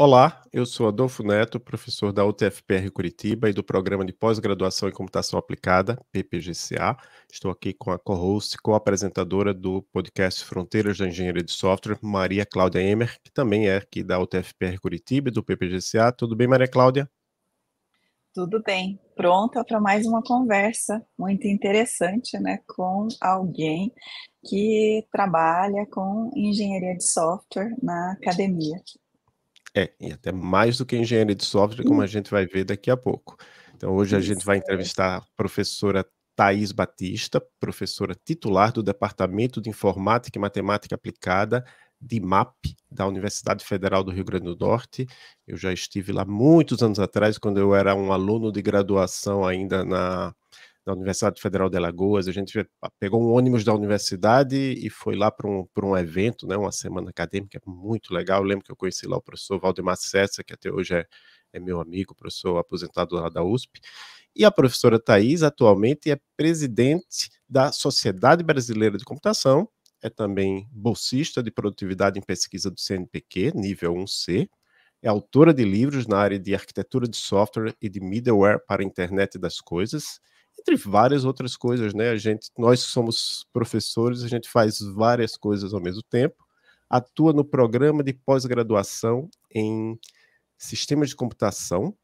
Olá, eu sou Adolfo Neto, professor da UTFPR Curitiba e do Programa de Pós-Graduação em Computação Aplicada, PPGCA. Estou aqui com a co-host, co-apresentadora do podcast Fronteiras da Engenharia de Software, Maria Cláudia Emer, que também é aqui da UTFPR Curitiba e do PPGCA. Tudo bem, Maria Cláudia? Tudo bem. Pronta para mais uma conversa muito interessante, né, com alguém que trabalha com engenharia de software na academia. É, e até mais do que engenharia de software, como a uhum. gente vai ver daqui a pouco. Então, hoje a gente vai entrevistar a professora Thais Batista, professora titular do Departamento de Informática e Matemática Aplicada de MAP, da Universidade Federal do Rio Grande do Norte. Eu já estive lá muitos anos atrás, quando eu era um aluno de graduação ainda na da Universidade Federal de Alagoas, a gente pegou um ônibus da universidade e foi lá para um, um evento, né, uma semana acadêmica, é muito legal. Eu lembro que eu conheci lá o professor Valdemar Sessa, que até hoje é, é meu amigo, professor aposentado lá da USP. E a professora Thais, atualmente, é presidente da Sociedade Brasileira de Computação, é também bolsista de produtividade em pesquisa do CNPq, nível 1C, é autora de livros na área de arquitetura de software e de middleware para a internet das coisas, entre várias outras coisas, né? A gente, nós somos professores, a gente faz várias coisas ao mesmo tempo. Atua no programa de pós-graduação em sistemas de computação,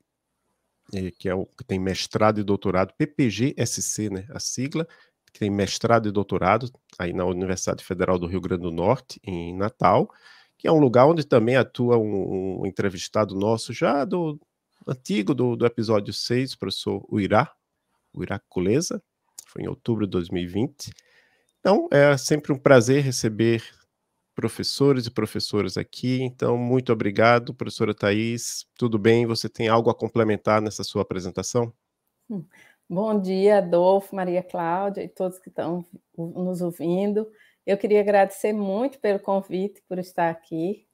é, que é o que tem mestrado e doutorado, PPGSC, né? A sigla, que tem mestrado e doutorado aí na Universidade Federal do Rio Grande do Norte, em Natal, que é um lugar onde também atua um, um entrevistado nosso já do antigo do, do episódio 6, o professor Uirá, o Iraculeza, foi em outubro de 2020. Então, é sempre um prazer receber professores e professoras aqui. Então, muito obrigado, professora Thais. Tudo bem? Você tem algo a complementar nessa sua apresentação? Hum. Bom dia, Adolfo, Maria Cláudia e todos que estão nos ouvindo. Eu queria agradecer muito pelo convite, por estar aqui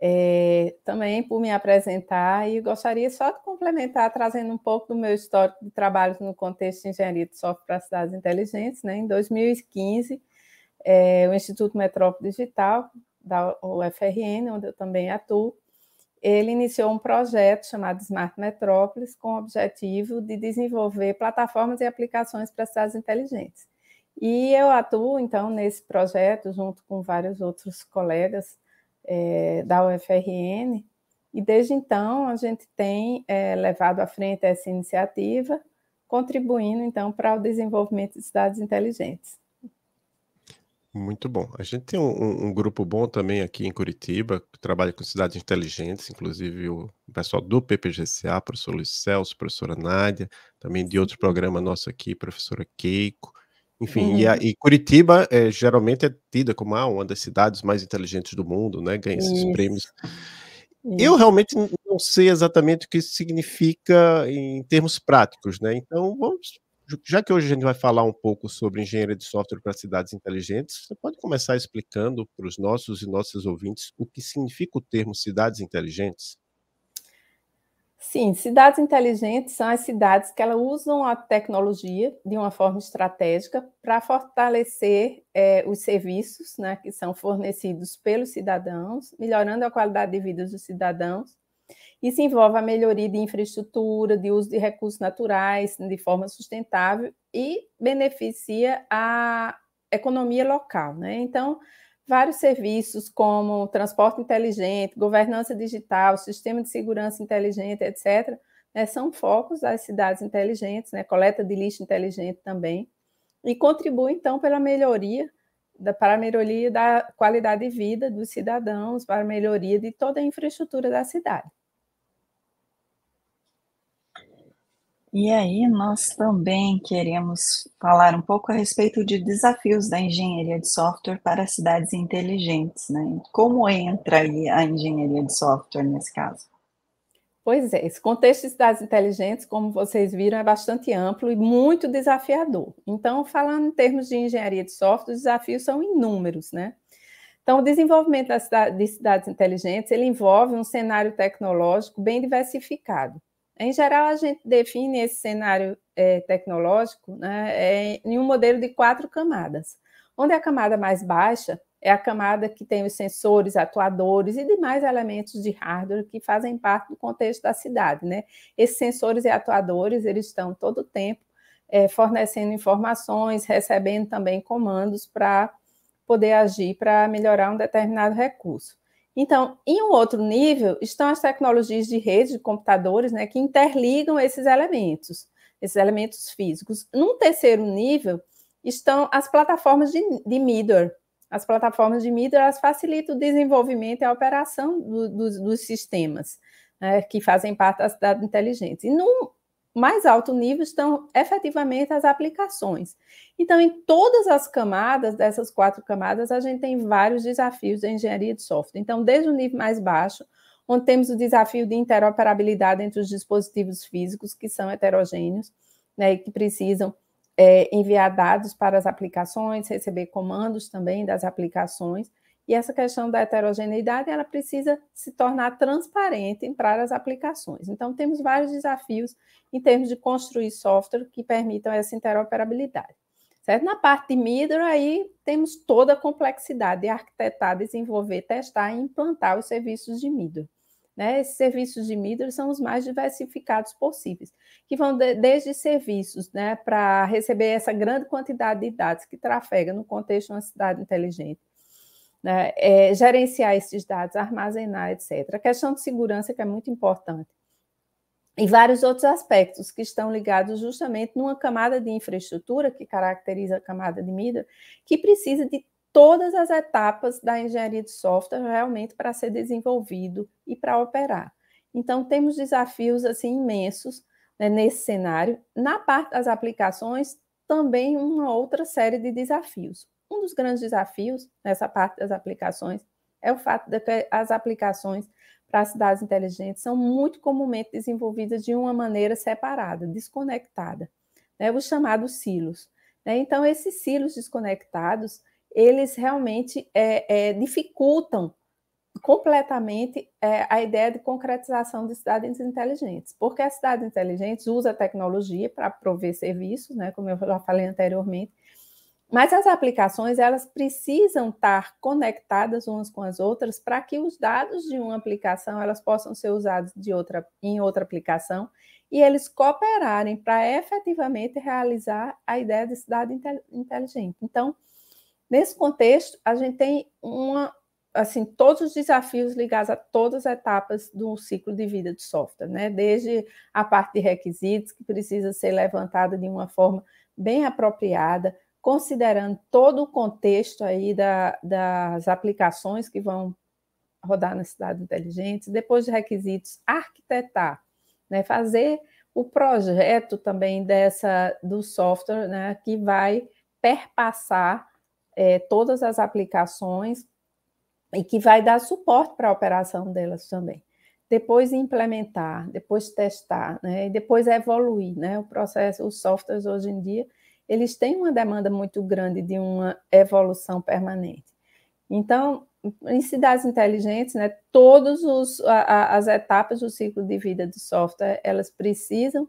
é, também por me apresentar e gostaria só de complementar trazendo um pouco do meu histórico de trabalhos no contexto de engenharia de software para cidades inteligentes. Né? Em 2015, é, eh, o Instituto Metrópole Digital, da UFRN, onde eu também atuo, ele iniciou um projeto chamado Smart Metrópolis com o objetivo de desenvolver plataformas e aplicações para cidades inteligentes. E eu atuo, então, nesse projeto, junto com vários outros colegas é, da UFRN, e desde então a gente tem é, levado à frente essa iniciativa, contribuindo então para o desenvolvimento de cidades inteligentes. Muito bom. A gente tem um, um, grupo bom também aqui em Curitiba, que trabalha com cidades inteligentes, inclusive o pessoal do PPGCA, professor Luiz Celso, professora Nádia, também de outro programa nosso aqui, professora Keiko. Enfim, uhum. e, a, e, Curitiba é, geralmente é tida como ah, uma das cidades mais inteligentes do mundo, né? Ganha esses Isso. prêmios. Eu realmente não sei exatamente o que isso significa em termos práticos, né? Então, vamos, já que hoje a gente vai falar um pouco sobre engenharia de software para cidades inteligentes, você pode começar explicando para os nossos e nossas ouvintes o que significa o termo cidades inteligentes? Sim, cidades inteligentes são as cidades que elas usam a tecnologia de uma forma estratégica para fortalecer é, os serviços né, que são fornecidos pelos cidadãos, melhorando a qualidade de vida dos cidadãos. Isso envolve a melhoria de infraestrutura, de uso de recursos naturais de forma sustentável e beneficia a economia local. Né? Então, vários serviços como transporte inteligente, governança digital, sistema de segurança inteligente, etc., né, são focos das cidades inteligentes, né, coleta de lixo inteligente também, e contribui, então, pela melhoria, da, para a melhoria da qualidade de vida dos cidadãos, para a melhoria de toda a infraestrutura da cidade. E aí, nós também queremos falar um pouco a respeito de desafios da engenharia de software para cidades inteligentes, né? Como entra aí a engenharia de software nesse caso? Pois é, esse contexto de cidades inteligentes, como vocês viram, é bastante amplo e muito desafiador. Então, falando em termos de engenharia de software, os desafios são inúmeros, né? Então, o desenvolvimento de cidades inteligentes, ele envolve um cenário tecnológico bem diversificado em geral, a gente define esse cenário é, tecnológico né, é, em um modelo de quatro camadas, onde a camada mais baixa é a camada que tem os sensores, atuadores e demais elementos de hardware que fazem parte do contexto da cidade. Né? Esses sensores e atuadores eles estão todo o tempo é, fornecendo informações, recebendo também comandos para poder agir para melhorar um determinado recurso. Então, em um outro nível, estão as tecnologias de rede de computadores né, que interligam esses elementos, esses elementos físicos. Num terceiro nível, estão as plataformas de, de middleware. As plataformas de middleware elas facilitam o desenvolvimento e a operação do, do, dos sistemas né, que fazem parte da cidade inteligente. E num mais alto nível estão efetivamente as aplicações. Então, em todas as camadas, dessas quatro camadas, a gente tem vários desafios da engenharia de software. Então, desde o nível mais baixo, onde temos o desafio de interoperabilidade entre os dispositivos físicos, que são heterogêneos, né, e que precisam é, enviar dados para as aplicações, receber comandos também das aplicações. E essa questão da heterogeneidade, ela precisa se tornar transparente para as aplicações. Então, temos vários desafios em termos de construir software que permitam essa interoperabilidade. Certo? Na parte de middle, aí temos toda a complexidade de arquitetar, desenvolver, testar e implantar os serviços de middle. Né? Esses serviços de middle são os mais diversificados possíveis, que vão de, desde serviços né, para receber essa grande quantidade de dados que trafega no contexto de uma cidade inteligente, né? é, gerenciar esses dados, armazenar, etc. A questão de segurança que é muito importante. E vários outros aspectos que estão ligados justamente numa camada de infraestrutura que caracteriza a camada de mídia, que precisa de todas as etapas da engenharia de software realmente para ser desenvolvido e para operar. Então temos desafios assim imensos né, nesse cenário. Na parte das aplicações também uma outra série de desafios um dos grandes desafios nessa parte das aplicações é o fato de que as aplicações para cidades inteligentes são muito comumente desenvolvidas de uma maneira separada, desconectada, né? os chamados silos. Né? Então, esses silos desconectados, eles realmente é, é, dificultam completamente é, a ideia de concretização de cidades inteligentes, porque as cidades inteligentes usam a tecnologia para prover serviços, né, como eu já falei anteriormente, mas as aplicações elas precisam estar conectadas umas com as outras para que os dados de uma aplicação elas possam ser usados de outra, em outra aplicação e eles cooperarem para efetivamente realizar a ideia de cidade inteligente. Então, nesse contexto, a gente tem uma assim todos os desafios ligados a todas as etapas do ciclo de vida do software, né? Desde a parte de requisitos que precisa ser levantada de uma forma bem apropriada, considerando todo o contexto aí da, das aplicações que vão rodar na cidade inteligente, depois de requisitos, arquitetar, né, fazer o projeto também dessa do software, né, que vai perpassar é, todas as aplicações e que vai dar suporte para a operação delas também. Depois implementar, depois testar, né, e depois evoluir, né, o processo, os softwares hoje em dia eles têm uma demanda muito grande de uma evolução permanente. Então, em cidades inteligentes, né, todas as etapas do ciclo de vida do software, elas precisam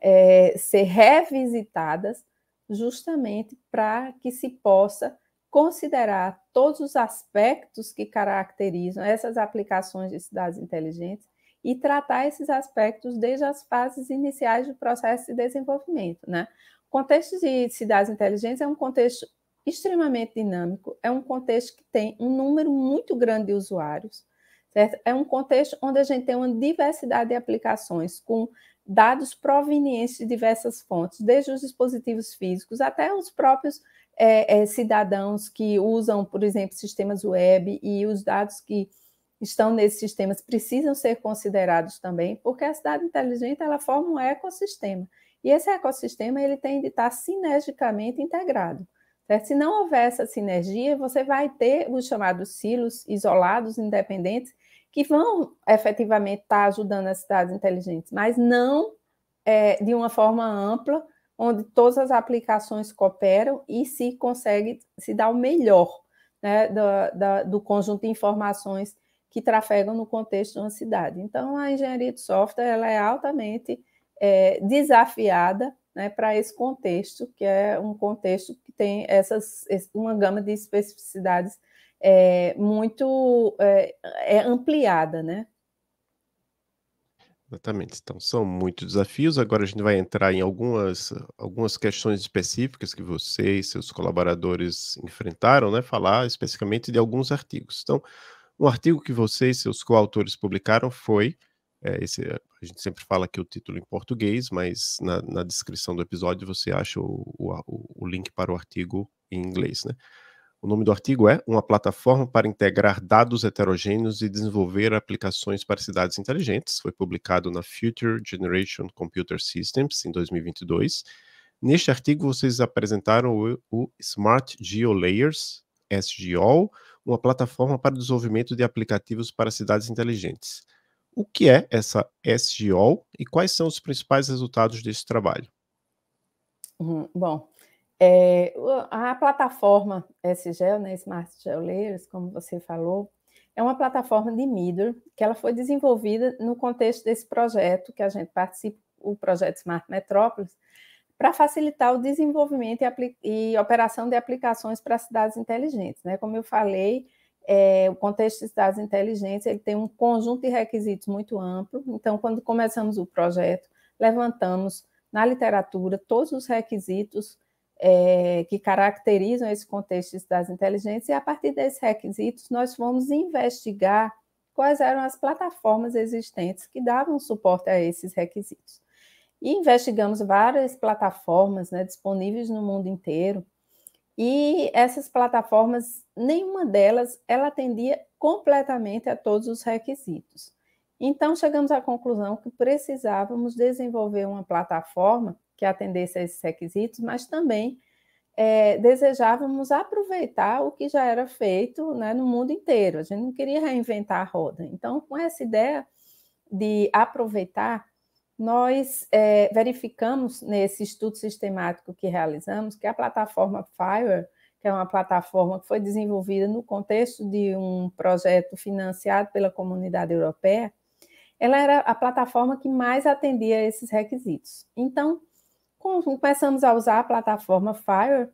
é, ser revisitadas justamente para que se possa considerar todos os aspectos que caracterizam essas aplicações de cidades inteligentes e tratar esses aspectos desde as fases iniciais do processo de desenvolvimento, né? O contexto de cidades inteligentes é um contexto extremamente dinâmico, é um contexto que tem um número muito grande de usuários, certo? É um contexto onde a gente tem uma diversidade de aplicações com dados provenientes de diversas fontes, desde os dispositivos físicos até os próprios é, é, cidadãos que usam, por exemplo, sistemas web e os dados que estão nesses sistemas precisam ser considerados também, porque a cidade inteligente ela forma um ecossistema. E esse ecossistema ele tem de estar sinergicamente integrado. Certo? Se não houver essa sinergia, você vai ter os chamados silos isolados, independentes, que vão efetivamente estar ajudando as cidades inteligentes, mas não é, de uma forma ampla, onde todas as aplicações cooperam e se consegue se dar o melhor né, do, da, do conjunto de informações que trafegam no contexto de uma cidade. Então, a engenharia de software ela é altamente é, desafiada né, para esse contexto, que é um contexto que tem essas, uma gama de especificidades é, muito é, é ampliada, né? Exatamente. Então, são muitos desafios. Agora a gente vai entrar em algumas, algumas questões específicas que você e seus colaboradores enfrentaram, né? Falar especificamente de alguns artigos. Então, um artigo que você e seus coautores publicaram foi é, esse, eh, a gente sempre fala aqui o título em português, mas na, na descrição do episódio você acha o, o, o, link para o artigo em inglês. Né? O nome do artigo é Uma Plataforma para Integrar Dados Heterogêneos e Desenvolver Aplicações para Cidades Inteligentes. Foi publicado na Future Generation Computer Systems em 2022. Neste artigo, vocês apresentaram o, o Smart GeoLayers, SGO, uma plataforma para desenvolvimento de aplicativos para cidades inteligentes o que é essa SGO e quais são os principais resultados desse trabalho? Uhum, bom, é, a plataforma SGEL, né, Smart Geolayers, como você falou, é uma plataforma de middleware que ela foi desenvolvida no contexto desse projeto que a gente participa, o projeto Smart Metrópolis, para facilitar o desenvolvimento e, e, operação de aplicações para cidades inteligentes. Né? Como eu falei, é, o contexto de dados de inteligência ele tem um conjunto de requisitos muito amplo. Então, quando começamos o projeto, levantamos na literatura todos os requisitos é, que caracterizam esse contexto de dados de inteligência, e a partir desses requisitos, nós fomos investigar quais eram as plataformas existentes que davam suporte a esses requisitos. E investigamos várias plataformas né, disponíveis no mundo inteiro, e essas plataformas, nenhuma delas, ela atendia completamente a todos os requisitos. Então chegamos à conclusão que precisávamos desenvolver uma plataforma que atendesse a esses requisitos, mas também é, desejávamos aproveitar o que já era feito né, no mundo inteiro. A gente não queria reinventar a roda. Então, com essa ideia de aproveitar nós é, verificamos nesse estudo sistemático que realizamos que a plataforma Fire, que é uma plataforma que foi desenvolvida no contexto de um projeto financiado pela comunidade europeia, ela era a plataforma que mais atendia esses requisitos. Então, começamos a usar a plataforma Fire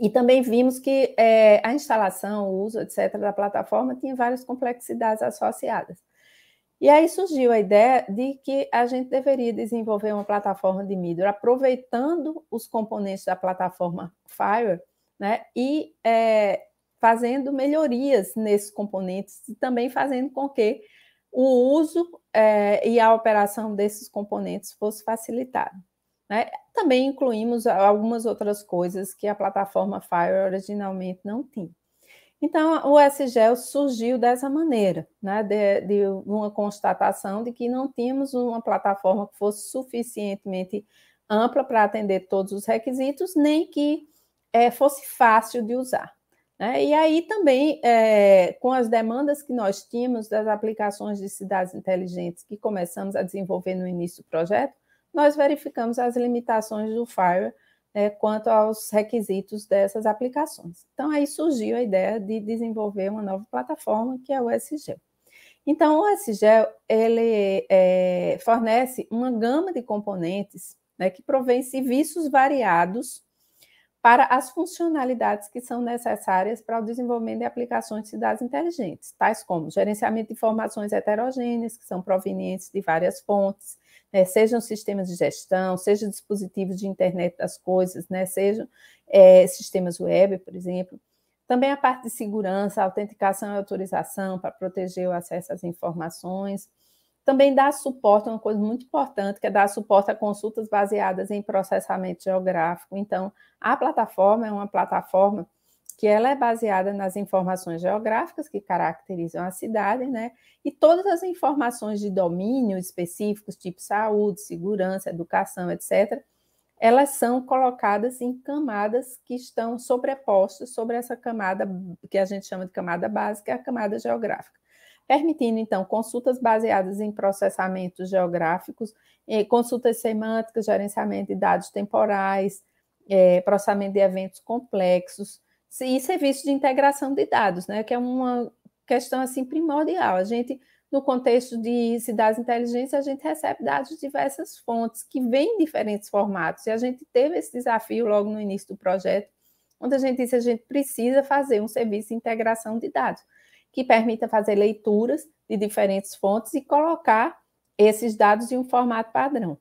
e também vimos que é, a instalação, o uso, etc., da plataforma tinha várias complexidades associadas. E aí surgiu a ideia de que a gente deveria desenvolver uma plataforma de middleware aproveitando os componentes da plataforma Fire, né? E é, fazendo melhorias nesses componentes e também fazendo com que o uso é, e a operação desses componentes fosse facilitado. Né? Também incluímos algumas outras coisas que a plataforma Fire originalmente não tinha. Então, o SGEL surgiu dessa maneira, né, de, de, uma constatação de que não tínhamos uma plataforma que fosse suficientemente ampla para atender todos os requisitos, nem que é, fosse fácil de usar. Né? E aí também, é, com as demandas que nós tínhamos das aplicações de cidades inteligentes que começamos a desenvolver no início do projeto, nós verificamos as limitações do FIRE né, quanto aos requisitos dessas aplicações. Então, aí surgiu a ideia de desenvolver uma nova plataforma, que é o SGEL. Então, o SGEL, ele é, fornece uma gama de componentes né, que provém serviços variados para as funcionalidades que são necessárias para o desenvolvimento de aplicações de cidades inteligentes, tais como gerenciamento de informações heterogêneas, que são provenientes de várias fontes, né, sejam sistemas de gestão, sejam dispositivos de internet das coisas, né, sejam é, sistemas web, por exemplo. Também a parte de segurança, autenticação e autorização para proteger o acesso às informações. Também dar suporte, uma coisa muito importante, que é dar suporte a consultas baseadas em processamento geográfico. Então, a plataforma é uma plataforma que ela é baseada nas informações geográficas que caracterizam a cidade, né? E todas as informações de domínio específicos, tipo saúde, segurança, educação, etc., elas são colocadas em camadas que estão sobrepostas sobre essa camada que a gente chama de camada básica, é a camada geográfica. Permitindo, então, consultas baseadas em processamentos geográficos, eh, consultas semânticas, gerenciamento de dados temporais, eh, processamento de eventos complexos, e serviços de integração de dados, né, que é uma questão assim primordial. A gente, no contexto de cidades inteligentes, a gente recebe dados de diversas fontes que vêm em diferentes formatos. E a gente teve esse desafio logo no início do projeto, onde a gente disse a gente precisa fazer um serviço de integração de dados que permita fazer leituras de diferentes fontes e colocar esses dados em um formato padrão.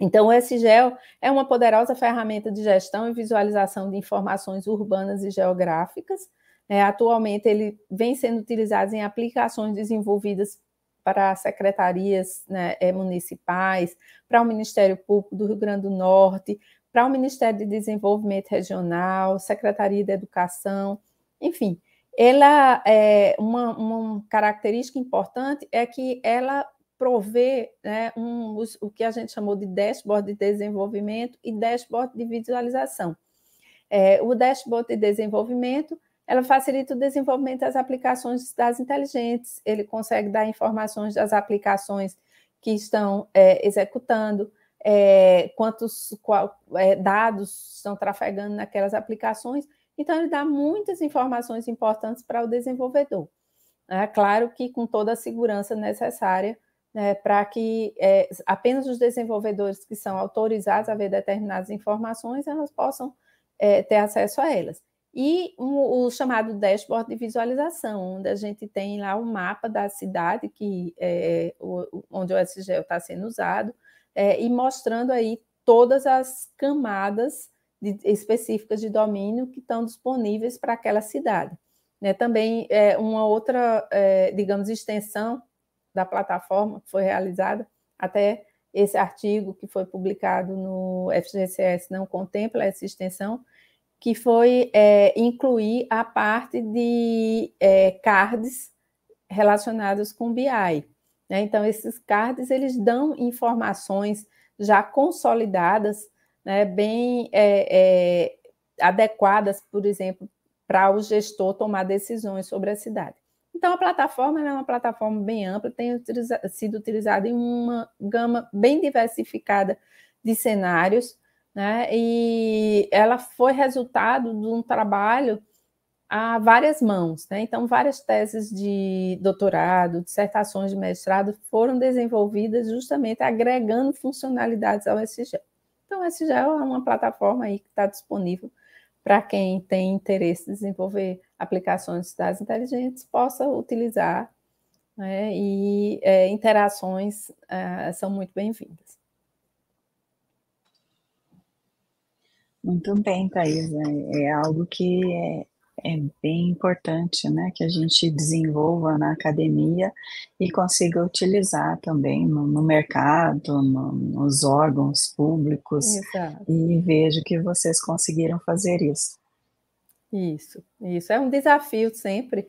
Então, o SGEL é, é uma poderosa ferramenta de gestão e visualização de informações urbanas e geográficas. É, atualmente, ele vem sendo utilizado em aplicações desenvolvidas para secretarias né, é, municipais, para o Ministério Público do Rio Grande do Norte, para o Ministério de Desenvolvimento Regional, Secretaria de Educação, enfim. Ela é uma, uma característica importante é que ela prover né, um, os, o que a gente chamou de dashboard de desenvolvimento e dashboard de visualização. É, o dashboard de desenvolvimento ela facilita o desenvolvimento das aplicações das inteligentes, ele consegue dar informações das aplicações que estão é, executando, é, quantos qual, é, dados estão trafegando naquelas aplicações. Então, ele dá muitas informações importantes para o desenvolvedor. É claro que com toda a segurança necessária né, para que é, apenas os desenvolvedores que são autorizados a ver determinadas informações elas possam é, ter acesso a elas. E um, o chamado dashboard de visualização, onde a gente tem lá o um mapa da cidade que é, o, onde o SGL está sendo usado, é, e mostrando aí todas as camadas de, específicas de domínio que estão disponíveis para aquela cidade. Né, também é, uma outra, é, digamos, extensão da plataforma que foi realizada, até esse artigo que foi publicado no FGCS não contempla essa extensão, que foi é, incluir a parte de é, cards relacionados com BI. Né? Então, esses cards, eles dão informações já consolidadas, né? bem é, é adequadas, por exemplo, para o gestor tomar decisões sobre a cidade. Então, a plataforma é uma plataforma bem ampla, tem utiliza sido utilizada em uma gama bem diversificada de cenários, né? e ela foi resultado de um trabalho a várias mãos. Né? Então, várias teses de doutorado, dissertações de mestrado foram desenvolvidas justamente agregando funcionalidades ao SGEL. Então, o SGEL é uma plataforma aí que está disponível para quem tem interesse em desenvolver aplicações de cidades inteligentes possa utilizar né, e é, interações uh, são muito bem-vindas. Muito bem, Thais. É, é algo que é, é, bem importante, né? Que a gente desenvolva na academia e consiga utilizar também no, no mercado, no, nos órgãos públicos. Exato. E vejo que vocês conseguiram fazer isso. Isso, isso. É um desafio sempre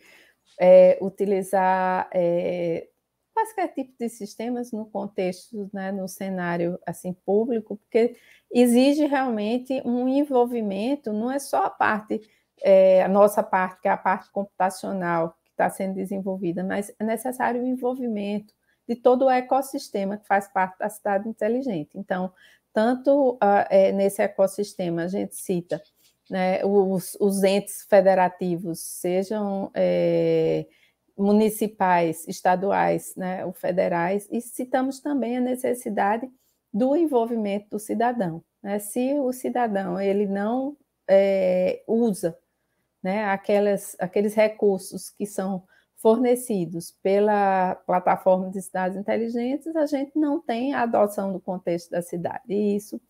é, utilizar é, qualquer tipo de sistemas no contexto, né, no cenário assim público, porque exige realmente um envolvimento, não é só a parte, é, a nossa parte, que é a parte computacional que está sendo desenvolvida, mas é necessário o envolvimento de todo o ecossistema que faz parte da cidade inteligente. Então, tanto uh, é, nesse ecossistema a gente cita né, os, os, entes federativos, sejam é, municipais, estaduais né, ou federais, e citamos também a necessidade do envolvimento do cidadão. Né? Se o cidadão ele não é, usa né, aquelas, aqueles recursos que são fornecidos pela plataforma de cidades inteligentes, a gente não tem a adoção do contexto da cidade. E isso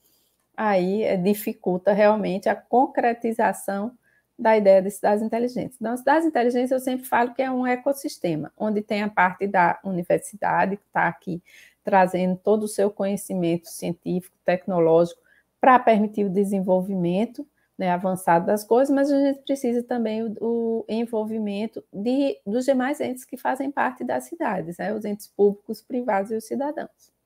aí eh, dificulta realmente a concretização da ideia de cidades inteligentes. Então, cidades inteligentes eu sempre falo que é um ecossistema, onde tem a parte da universidade, que está aqui trazendo todo o seu conhecimento científico, tecnológico, para permitir o desenvolvimento né, avançado das coisas, mas a gente precisa também o, o envolvimento de, dos demais entes que fazem parte das cidades, né, os entes públicos, privados e os cidadãos.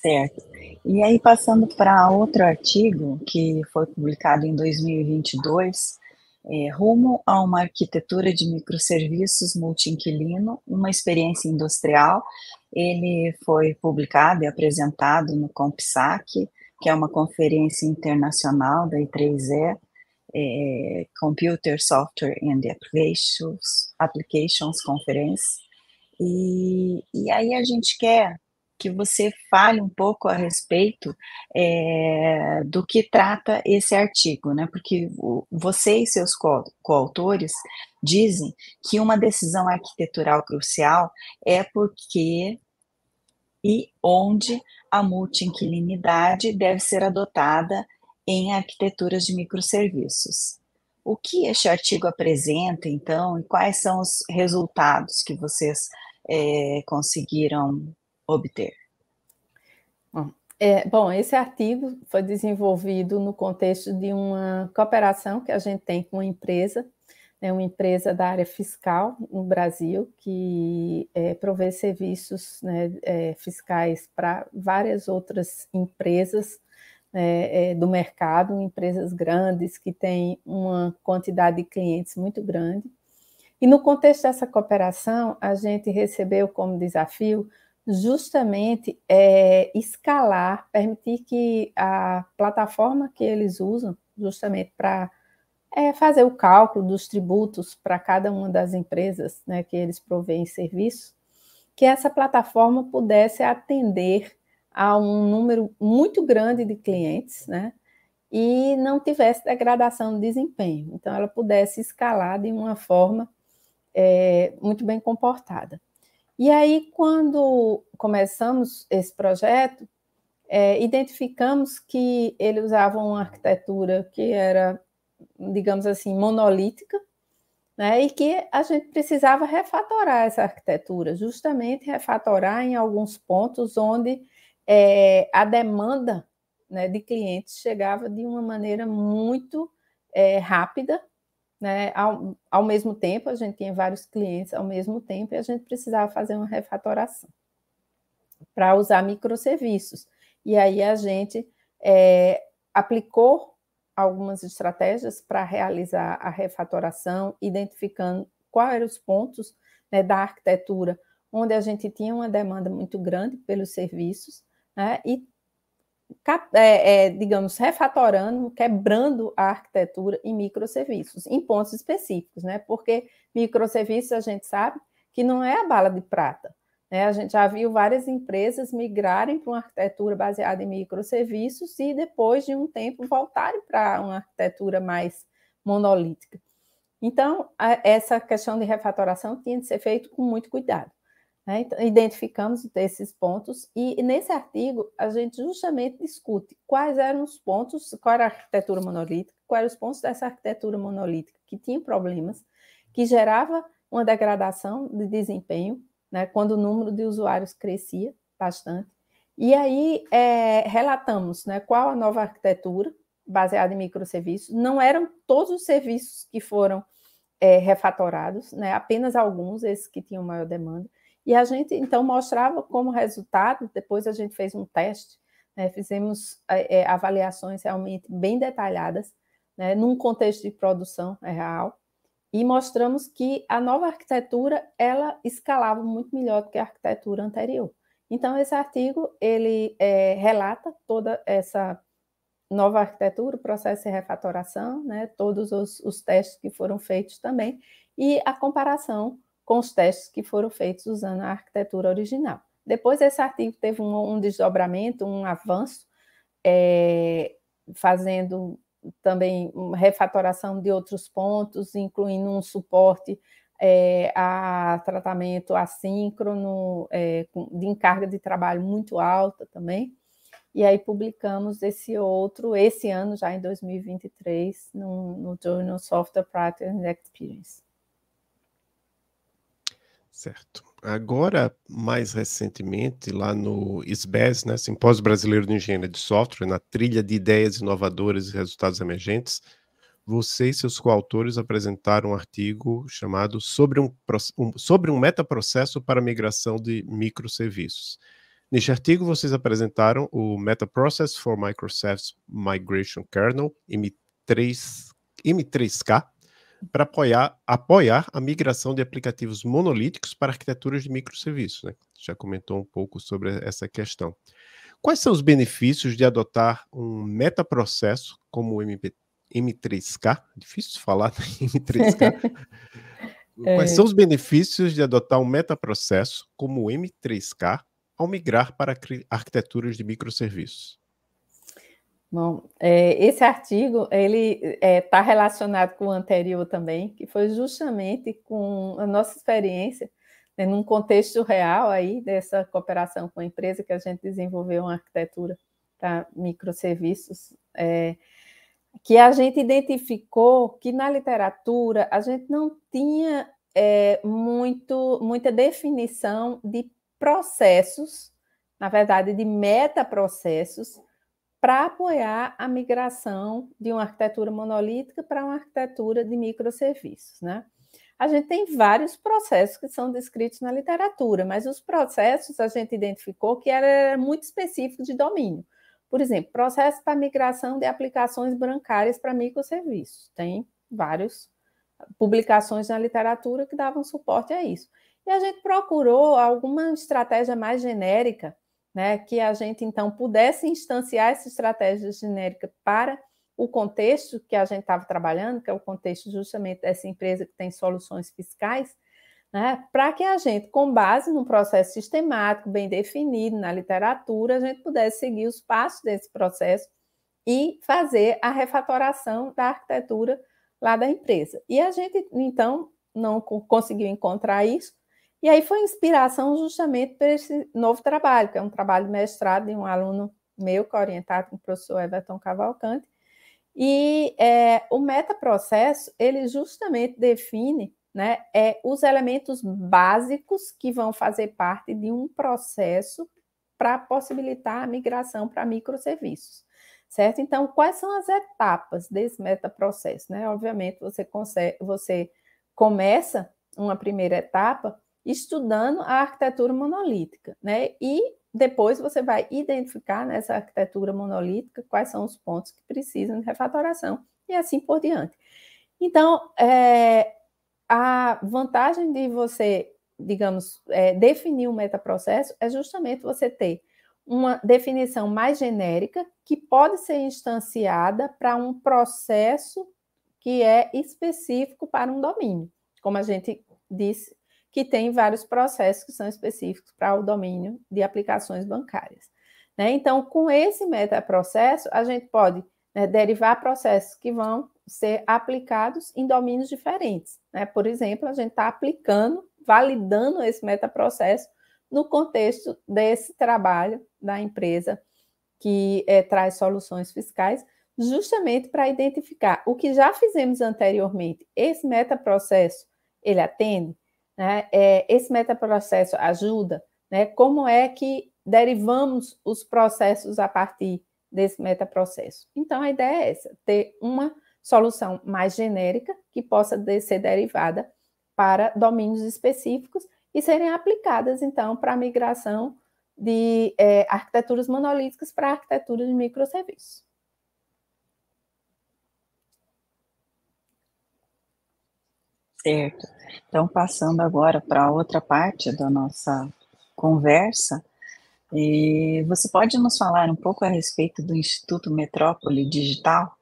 Certo. E aí, passando para outro artigo, que foi publicado em 2022, é, Rumo a uma arquitetura de microserviços multi-inquilino, uma experiência industrial. Ele foi publicado e apresentado no CompSAC, que é uma conferência internacional da I3E, é, Computer Software and Applications, Applications Conference. E, e aí a gente quer que você fale um pouco a respeito é, do que trata esse artigo, né? Porque você e seus coautores dizem que uma decisão arquitetural crucial é porque e onde a multi-inquilinidade deve ser adotada em arquiteturas de microserviços. O que este artigo apresenta, então, e quais são os resultados que vocês é, conseguiram obter. Bom, é, bom, esse artigo foi desenvolvido no contexto de uma cooperação que a gente tem com uma empresa, né, uma empresa da área fiscal no Brasil, que é, provê serviços né, é, fiscais para várias outras empresas né, é, do mercado, empresas grandes que têm uma quantidade de clientes muito grande. E no contexto dessa cooperação, a gente recebeu como desafio justamente é, escalar, permitir que a plataforma que eles usam, justamente para é, fazer o cálculo dos tributos para cada uma das empresas né, que eles provêm serviço, que essa plataforma pudesse atender a um número muito grande de clientes, né? E não tivesse degradação de desempenho. Então, ela pudesse escalar de uma forma é, muito bem comportada. E aí, quando começamos esse projeto, é, identificamos que ele usava uma arquitetura que era, digamos assim, monolítica, né, e que a gente precisava refatorar essa arquitetura, justamente refatorar em alguns pontos onde é, a demanda né, de clientes chegava de uma maneira muito é, rápida né? Ao, ao mesmo tempo, a gente tinha vários clientes ao mesmo tempo e a gente precisava fazer uma refatoração para usar microserviços. E aí a gente é, aplicou algumas estratégias para realizar a refatoração, identificando quais eram os pontos né, da arquitetura onde a gente tinha uma demanda muito grande pelos serviços né, e é, é, digamos, refatorando, quebrando a arquitetura em microserviços, em pontos específicos, né? Porque microserviços a gente sabe que não é a bala de prata. Né? A gente já viu várias empresas migrarem para uma arquitetura baseada em microserviços e depois de um tempo voltarem para uma arquitetura mais monolítica. Então, a, essa questão de refatoração tinha de ser feita com muito cuidado. Né? Então, identificamos esses pontos e nesse artigo a gente justamente discute quais eram os pontos, qual era a arquitetura monolítica, quais eram os pontos dessa arquitetura monolítica que tinha problemas, que gerava uma degradação de desempenho, né? quando o número de usuários crescia bastante. E aí é, relatamos né, qual a nova arquitetura baseada em microserviços. Não eram todos os serviços que foram é, refatorados, né, apenas alguns, esses que tinham maior demanda. E a gente então mostrava como resultado, depois a gente fez um teste, né, fizemos é, é avaliações realmente bem detalhadas, né, num contexto de produção é real, e mostramos que a nova arquitetura ela escalava muito melhor do que a arquitetura anterior. Então esse artigo ele é, relata toda essa nova arquitetura, o processo de refatoração, né, todos os, os testes que foram feitos também e a comparação com os testes que foram feitos usando a arquitetura original. Depois, esse artigo teve um, um desdobramento, um avanço, é, fazendo também refatoração de outros pontos, incluindo um suporte é, a tratamento assíncrono, é, de encarga de trabalho muito alta também. E aí publicamos esse outro, esse ano, já em 2023, no, no Journal Software Practice and Experience. Certo. Agora, mais recentemente, lá no SBES, né, Simpósio Brasileiro de Engenharia de Software, na trilha de ideias inovadoras e resultados emergentes, você e seus coautores apresentaram um artigo chamado Sobre um, um, sobre um metaprocesso para migração de microserviços. Neste artigo, vocês apresentaram o Metaprocess for Microsoft Migration Kernel, M3, M3K, para apoiar, apoiar a migração de aplicativos monolíticos para arquiteturas de microserviços. Né? Já comentou um pouco sobre essa questão. Quais são os benefícios de adotar um metaprocesso como o MP, M3K? Difícil falar né? M3K. É. Quais é. são os benefícios de adotar um metaprocesso como o M3K ao migrar para arquiteturas de microserviços? Bom, é, esse artigo ele está é, tá relacionado com o anterior também, que foi justamente com a nossa experiência né, num contexto real aí dessa cooperação com a empresa que a gente desenvolveu uma arquitetura para microserviços, é, que a gente identificou que na literatura a gente não tinha é, muito muita definição de processos, na verdade de metaprocessos para apoiar a migração de uma arquitetura monolítica para uma arquitetura de microserviços. Né? A gente tem vários processos que são descritos na literatura, mas os processos a gente identificou que era muito específico de domínio. Por exemplo, processo para migração de aplicações bancárias para microserviços. Tem várias publicações na literatura que davam suporte a isso. E a gente procurou alguma estratégia mais genérica né, que a gente então pudesse instanciar essa estratégia genérica para o contexto que a gente estava trabalhando, que é o contexto justamente dessa empresa que tem soluções fiscais, né, para que a gente, com base num processo sistemático, bem definido na literatura, a gente pudesse seguir os passos desse processo e fazer a refatoração da arquitetura lá da empresa. E a gente, então, não conseguiu encontrar isso, e aí foi inspiração justamente para esse novo trabalho, que é um trabalho mestrado de um aluno meu, que é orientado com o professor Everton Cavalcante. E é, o metaprocesso, ele justamente define né, é, os elementos básicos que vão fazer parte de um processo para possibilitar a migração para microserviços certo? Então, quais são as etapas desse metaprocesso? Né? Obviamente, você, consegue, você começa uma primeira etapa estudando a arquitetura monolítica, né? E depois você vai identificar nessa arquitetura monolítica quais são os pontos que precisam de refatoração e assim por diante. Então, é, a vantagem de você, digamos, é, definir o um metaprocesso é justamente você ter uma definição mais genérica que pode ser instanciada para um processo que é específico para um domínio, como a gente disse que tem vários processos que são específicos para o domínio de aplicações bancárias. Né? Então, com esse metaprocesso, a gente pode né, derivar processos que vão ser aplicados em domínios diferentes. Né? Por exemplo, a gente está aplicando, validando esse metaprocesso no contexto desse trabalho da empresa que é, traz soluções fiscais, justamente para identificar o que já fizemos anteriormente, esse metaprocesso ele atende? Né? É, esse metaprocesso ajuda? Né? Como é que derivamos os processos a partir desse metaprocesso? Então, a ideia é essa, ter uma solução mais genérica que possa de, ser derivada para domínios específicos e serem aplicadas, então, para a migração de é, arquiteturas monolíticas para arquiteturas de microserviços. Certo. Então, passando agora para outra parte da nossa conversa, você pode nos falar um pouco a respeito do Instituto Metrópole Digital?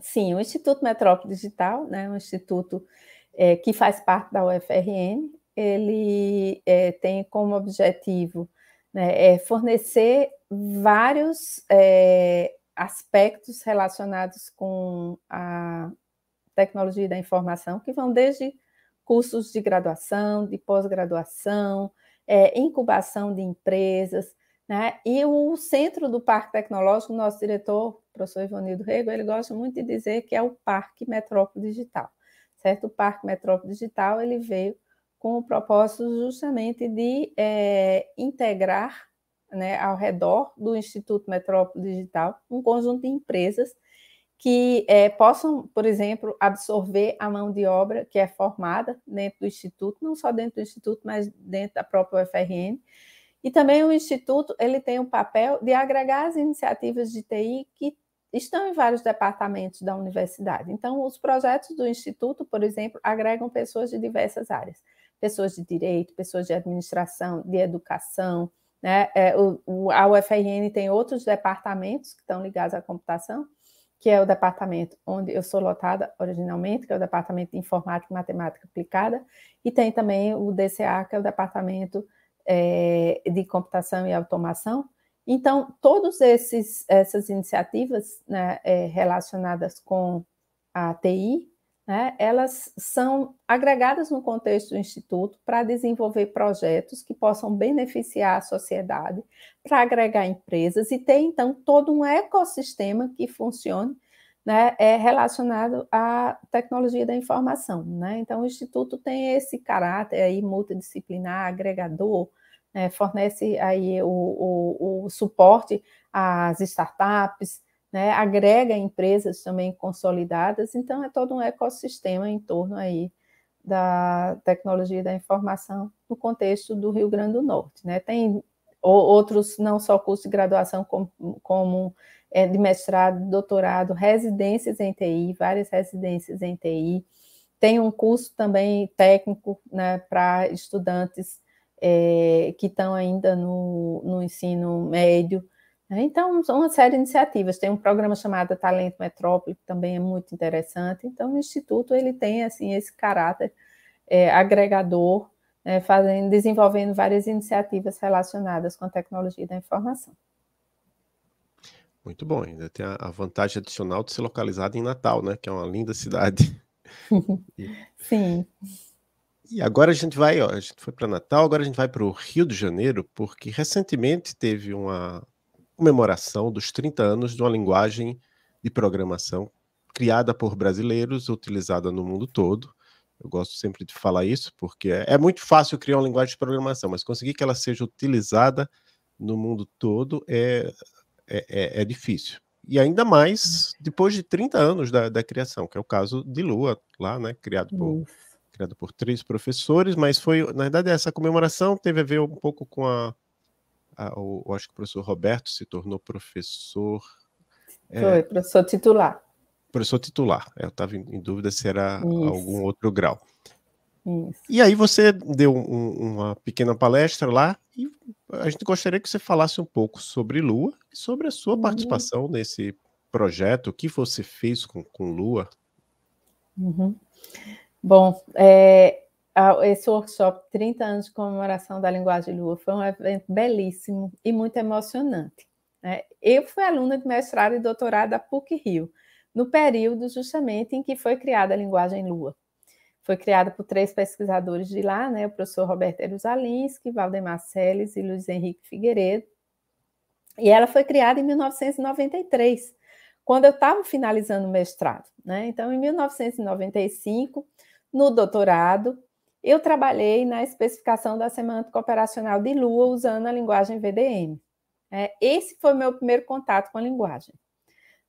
Sim, o Instituto Metrópole Digital, né, um instituto é, que faz parte da UFRN, ele é, tem como objetivo né, é fornecer vários é, aspectos relacionados com a tecnologia da informação, que vão desde cursos de graduação, de pós-graduação, é, incubação de empresas, né? E o centro do Parque Tecnológico, nosso diretor, professor Ivanildo Rego, ele gosta muito de dizer que é o Parque Metrópole Digital, certo? O Parque Metrópole Digital, ele veio com o propósito justamente de é, integrar né, ao redor do Instituto Metrópole Digital um conjunto de empresas que é, possam, por exemplo, absorver a mão de obra que é formada dentro do Instituto, não só dentro do Instituto, mas dentro da própria UFRN. E também o Instituto ele tem o papel de agregar as iniciativas de TI que estão em vários departamentos da universidade. Então, os projetos do Instituto, por exemplo, agregam pessoas de diversas áreas. Pessoas de direito, pessoas de administração, de educação, né? É, o, a UFRN tem outros departamentos que estão ligados à computação, que é o departamento onde eu sou lotada originalmente, que é o departamento de informática e matemática aplicada, e tem também o DCA, que é o departamento é, de computação e automação. Então, todas essas iniciativas né, é, relacionadas com a TI, né, elas são agregadas no contexto do Instituto para desenvolver projetos que possam beneficiar a sociedade, para agregar empresas e ter, então, todo um ecossistema que funcione né, é relacionado à tecnologia da informação. Né? Então, o Instituto tem esse caráter aí multidisciplinar, agregador, né, fornece aí o, o, o suporte às startups, né, agrega empresas também consolidadas, então é todo um ecossistema em torno aí da tecnologia da informação no contexto do Rio Grande do Norte. Né? Tem outros, não só cursos de graduação, como, como é, de mestrado, doutorado, residências em TI, várias residências em TI. Tem um curso também técnico né, para estudantes é, que estão ainda no, no ensino médio. É, então, uma série de iniciativas. Tem um programa chamado Talento Metrópole, que também é muito interessante. Então, o Instituto ele tem assim esse caráter é, agregador, é, fazendo, desenvolvendo várias iniciativas relacionadas com a tecnologia da informação. Muito bom, ainda tem a vantagem adicional de ser localizado em Natal, né? Que é uma linda cidade. Sim. E agora a gente vai, ó, a gente foi para Natal, agora a gente vai para o Rio de Janeiro, porque recentemente teve uma, comemoração dos 30 anos de uma linguagem de programação criada por brasileiros, utilizada no mundo todo. Eu gosto sempre de falar isso, porque é, é muito fácil criar uma linguagem de programação, mas conseguir que ela seja utilizada no mundo todo é, é, é, é difícil. E ainda mais depois de 30 anos da, da criação, que é o caso de Lua, lá, né? Criado por, criado por três professores, mas foi, na verdade, essa comemoração teve a ver um pouco com a ah, eu acho que o professor Roberto se tornou professor. É, Foi, é, professor titular. Professor titular. É, eu estava em, dúvida se era Isso. algum outro grau. Isso. E aí você deu um, uma pequena palestra lá e a gente gostaria que você falasse um pouco sobre Lua e sobre a sua uhum. participação uhum. nesse projeto, o que você fez com, com Lua. Uhum. Bom, é, ah, esse workshop 30 anos de comemoração da linguagem Lua foi um evento belíssimo e muito emocionante. Né? Eu fui aluna de mestrado e doutorado da PUC Rio, no período justamente em que foi criada a linguagem Lua. Foi criada por três pesquisadores de lá, né? o professor Roberto Erusalinski, Valdemar Celes e Luiz Henrique Figueiredo. E ela foi criada em 1993, quando eu estava finalizando o mestrado. Né? Então, em 1995, no doutorado, eu trabalhei na especificação da semântica operacional de Lua usando a linguagem VDM. É, esse foi o meu primeiro contato com a linguagem.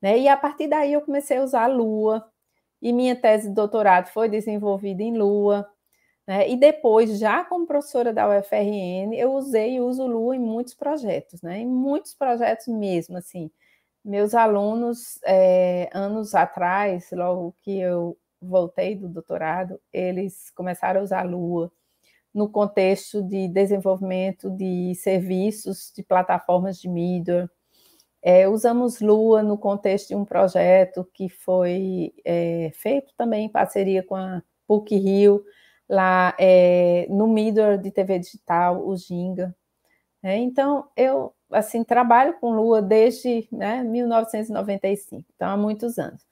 Né? E a partir daí eu comecei a usar Lua, e minha tese de doutorado foi desenvolvida em Lua. Né? E depois, já como professora da UFRN, eu usei e uso Lua em muitos projetos, né? em muitos projetos mesmo. assim. Meus alunos, é, anos atrás, logo que eu voltei do doutorado, eles começaram a usar a Lua no contexto de desenvolvimento de serviços de plataformas de mídia. É, usamos Lua no contexto de um projeto que foi é, feito também em parceria com a PUC Rio, lá é, no Midor de TV digital, o Ginga. É, então, eu assim trabalho com Lua desde né, 1995, então há muitos anos.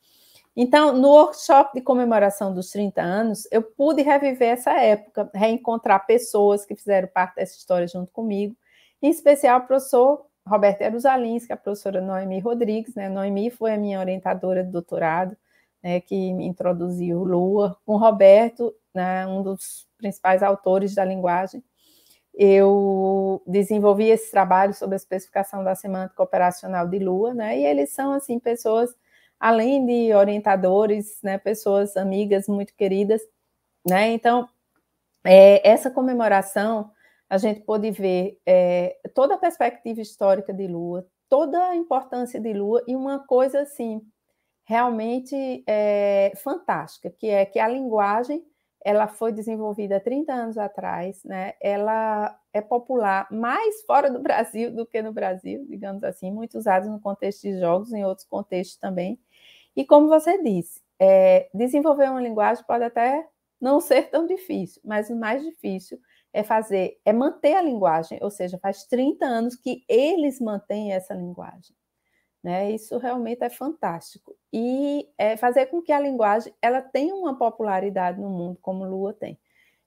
Então, no workshop de comemoração dos 30 anos, eu pude reviver essa época, reencontrar pessoas que fizeram parte dessa história junto comigo, em especial o professor Roberto Erusalins, que é a professora Noemi Rodrigues, né? Noemi foi a minha orientadora de doutorado, né, que me introduziu Lua, com Roberto, né, um dos principais autores da linguagem. Eu desenvolvi esse trabalho sobre a especificação da semântica operacional de Lua, né, e eles são assim pessoas além de orientadores, né, pessoas amigas muito queridas, né? Então, é, essa comemoração a gente pôde ver é, toda a perspectiva histórica de Lua, toda a importância de Lua e uma coisa assim realmente é, fantástica, que é que a linguagem ela foi desenvolvida 30 anos atrás, né? Ela é popular mais fora do Brasil do que no Brasil, digamos assim, muito usada no contexto de jogos, em outros contextos também. E como você disse, é, desenvolver uma linguagem pode até não ser tão difícil, mas o mais difícil é fazer, é manter a linguagem, ou seja, faz 30 anos que eles mantêm essa linguagem. Né? Isso realmente é fantástico. E é, fazer com que a linguagem ela tenha uma popularidade no mundo, como Lua tem.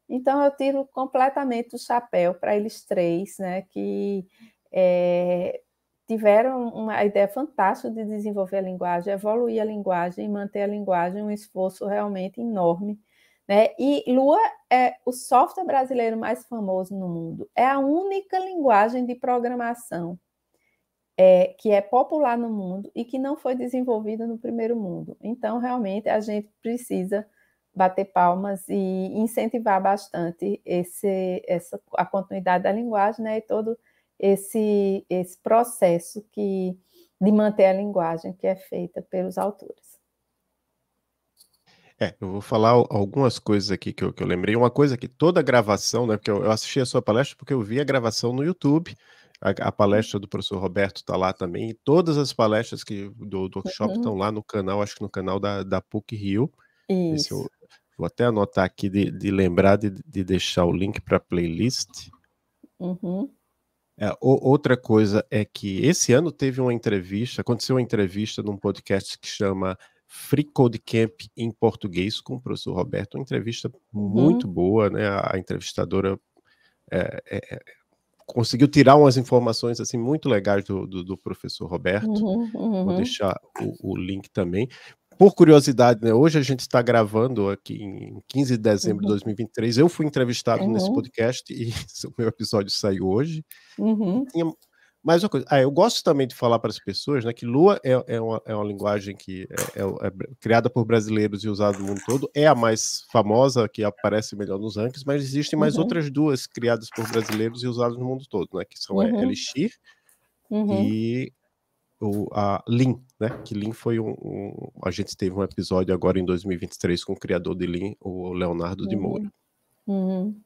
Então, eu tiro completamente o chapéu para eles três, né, que é, tiveram uma ideia fantástica de desenvolver a linguagem, evoluir a linguagem e manter a linguagem um esforço realmente enorme. Né? E Lua é o software brasileiro mais famoso no mundo. É a única linguagem de programação é, que é popular no mundo e que não foi desenvolvida no primeiro mundo. Então, realmente, a gente precisa bater palmas e incentivar bastante esse, essa, a continuidade da linguagem né? e todo esse, esse processo que, de manter a linguagem que é feita pelos autores. É, eu vou falar algumas coisas aqui que eu, que eu lembrei. Uma coisa que toda gravação, né? Porque eu, eu assisti a sua palestra porque eu vi a gravação no YouTube. A, a palestra do professor Roberto está lá também. E todas as palestras que, do, do workshop uhum. estão uhum. lá no canal, acho que no canal da, da PUC Rio. Isso. Eu, vou até anotar aqui de, de lembrar de, de deixar o link para a playlist. Uhum. É, outra coisa é que esse ano teve uma entrevista, aconteceu uma entrevista num podcast que chama Free Code Camp em português com o professor Roberto, uma entrevista uhum. muito boa, né? A entrevistadora é, é, é conseguiu tirar umas informações assim muito legais do, do, do professor Roberto. Uhum, uhum. Vou deixar o, o, link também por curiosidade, né, hoje a gente está gravando aqui em 15 de dezembro uhum. de 2023. Eu fui entrevistado uhum. nesse podcast e o meu episódio saiu hoje. Uhum. mais uma coisa. Ah, eu gosto também de falar para as pessoas né, que Lua é, é, uma, é uma linguagem que é, é, é, criada por brasileiros e usada no mundo todo. É a mais famosa, que aparece melhor nos rankings, mas existem mais uhum. outras duas criadas por brasileiros e usadas no mundo todo, né, que são é, uhum. Elixir uhum. e o, a Lean, né? Que Lean foi um, um, A gente teve um episódio agora em 2023 com o criador de Lean, o Leonardo uhum. de Moura. Uhum.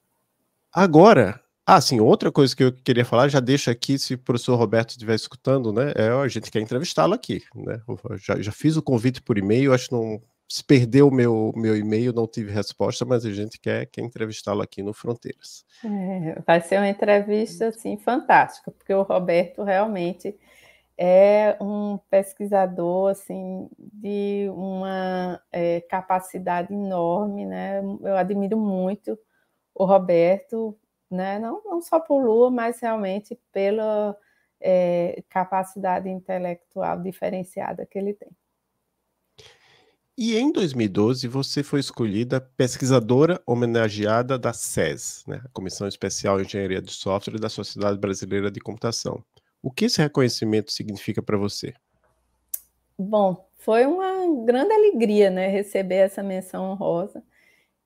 Agora, ah, sim, outra coisa que eu queria falar, já deixo aqui, se o professor Roberto estiver escutando, né? É, a gente quer entrevistá-lo aqui, né? Já, já, fiz o convite por e-mail, acho que não. Se perdeu o meu, meu e-mail, não tive resposta, mas a gente quer, quer entrevistá-lo aqui no Fronteiras. É, vai ser uma entrevista, assim, fantástica, porque o Roberto realmente é um pesquisador assim de uma é, capacidade enorme, né? Eu admiro muito o Roberto, né? Não, não só por Lua, mas realmente pela é, capacidade intelectual diferenciada que ele tem. E em 2012 você foi escolhida pesquisadora homenageada da SES, né? Comissão Especial de Engenharia de Software da Sociedade Brasileira de Computação. O que esse reconhecimento significa para você? Bom, foi uma grande alegria, né, receber essa menção honrosa.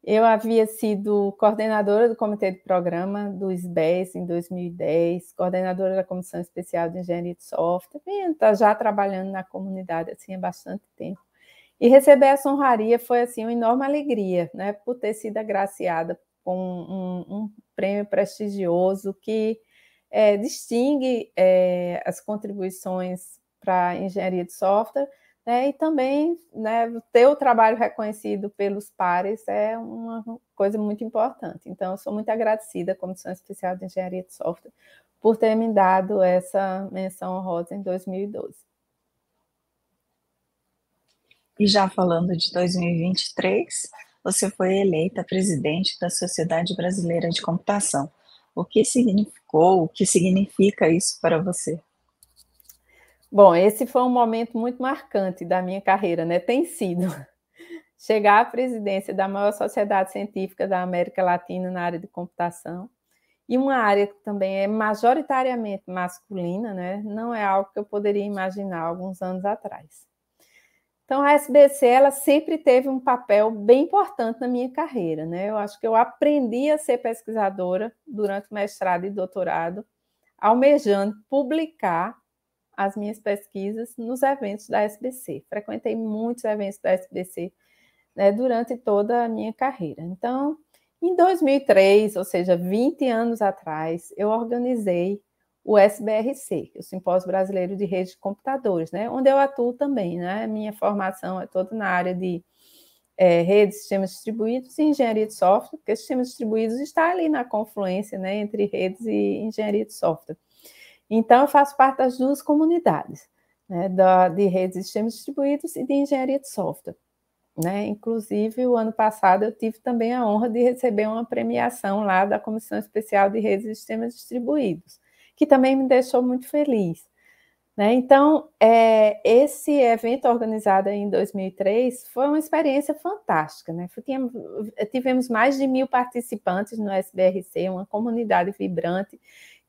Eu havia sido coordenadora do comitê de programa do SBES em 2010, coordenadora da Comissão Especial de Engenharia de Software, e tá já trabalhando na comunidade assim há bastante tempo. E receber essa honraria foi assim uma enorme alegria, né, por ter sido agraciada com um, um prêmio prestigioso que é, distingue é, as contribuições para engenharia de software, né, e também né, ter o trabalho reconhecido pelos pares é uma coisa muito importante. Então, eu sou muito agradecida à Comissão Especial de Engenharia de Software por ter me dado essa menção honrosa em 2012. E já falando de 2023, você foi eleita presidente da Sociedade Brasileira de Computação o que significou, o que significa isso para você? Bom, esse foi um momento muito marcante da minha carreira, né? Tem sido. Chegar à presidência da maior sociedade científica da América Latina na área de computação, e uma área que também é majoritariamente masculina, né? Não é algo que eu poderia imaginar alguns anos atrás. Então, a SBC ela sempre teve um papel bem importante na minha carreira, né? Eu acho que eu aprendi a ser pesquisadora durante o mestrado e doutorado, almejando publicar as minhas pesquisas nos eventos da SBC. Frequentei muitos eventos da SBC né, durante toda a minha carreira. Então, em 2003, ou seja, 20 anos atrás, eu organizei o SBRC, é o Simpósio Brasileiro de Redes de Computadores, né, onde eu atuo também, né, minha formação é toda na área de é, redes, sistemas distribuídos e engenharia de software, porque sistemas distribuídos está ali na confluência, né, entre redes e engenharia de software. Então, eu faço parte das duas comunidades, né, da, de redes e sistemas distribuídos e de engenharia de software. Né? Inclusive, o ano passado eu tive também a honra de receber uma premiação lá da Comissão Especial de Redes e Sistemas Distribuídos que também me deixou muito feliz. Né? Então, é, esse evento organizado em 2003 foi uma experiência fantástica. Né? tivemos mais de mil participantes no SBRC, uma comunidade vibrante,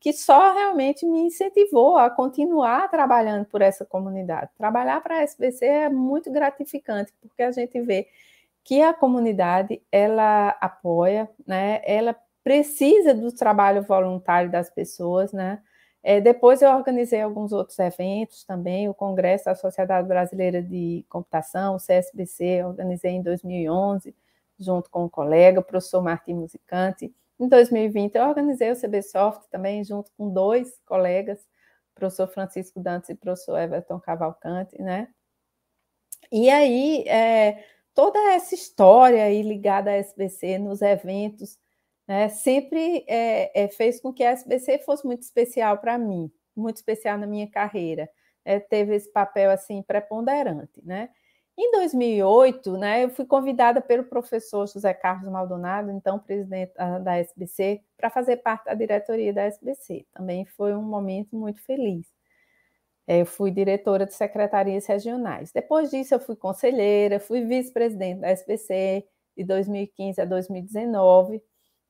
que só realmente me incentivou a continuar trabalhando por essa comunidade. Trabalhar para a SBC é muito gratificante, porque a gente vê que a comunidade ela apoia, né? ela precisa do trabalho voluntário das pessoas, né? É, depois eu organizei alguns outros eventos também, o Congresso da Sociedade Brasileira de Computação, o CSBC, organizei em 2011, junto com um colega, o professor Martim Musicante. Em 2020 eu organizei o CBSoft também, junto com dois colegas, o professor Francisco Dantes e o professor Everton Cavalcante, né? E aí, é, toda essa história aí ligada à SBC nos eventos, né, sempre é, é, fez com que a SBC fosse muito especial para mim, muito especial na minha carreira. É, teve esse papel assim preponderante, né? Em 2008, né, eu fui convidada pelo professor José Carlos Maldonado, então presidente da SBC, para fazer parte da diretoria da SBC. Também foi um momento muito feliz. É, eu fui diretora de secretarias regionais. Depois disso, eu fui conselheira, fui vice-presidente da SBC de 2015 a 2019.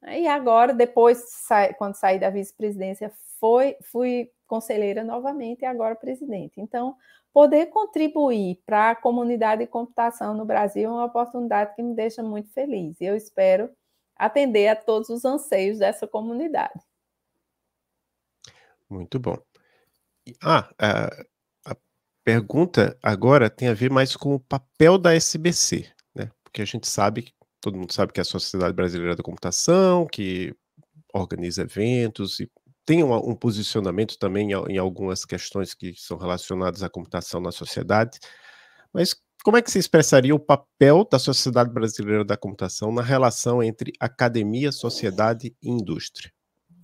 E agora, depois, quando saí da vice-presidência, fui conselheira novamente e agora presidente. Então, poder contribuir para a comunidade de computação no Brasil é uma oportunidade que me deixa muito feliz. E eu espero atender a todos os anseios dessa comunidade. Muito bom. Ah, a, a pergunta agora tem a ver mais com o papel da SBC, né? Porque a gente sabe que todo mundo sabe que é a Sociedade Brasileira da Computação, que organiza eventos e tem um, um posicionamento também em algumas questões que são relacionadas à computação na sociedade. Mas como é que se expressaria o papel da Sociedade Brasileira da Computação na relação entre academia, sociedade e indústria?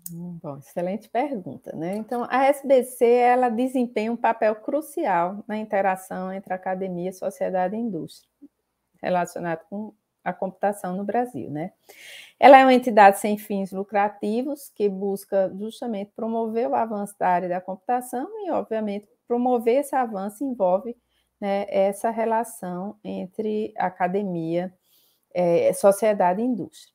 Hum, bom, excelente pergunta, né? Então, a SBC ela desempenha um papel crucial na interação entre academia, sociedade e indústria, relacionado com a computação no Brasil, né? Ela é uma entidade sem fins lucrativos que busca justamente promover o avanço da área da computação e, obviamente, promover esse avanço envolve né, essa relação entre academia, é, sociedade e indústria.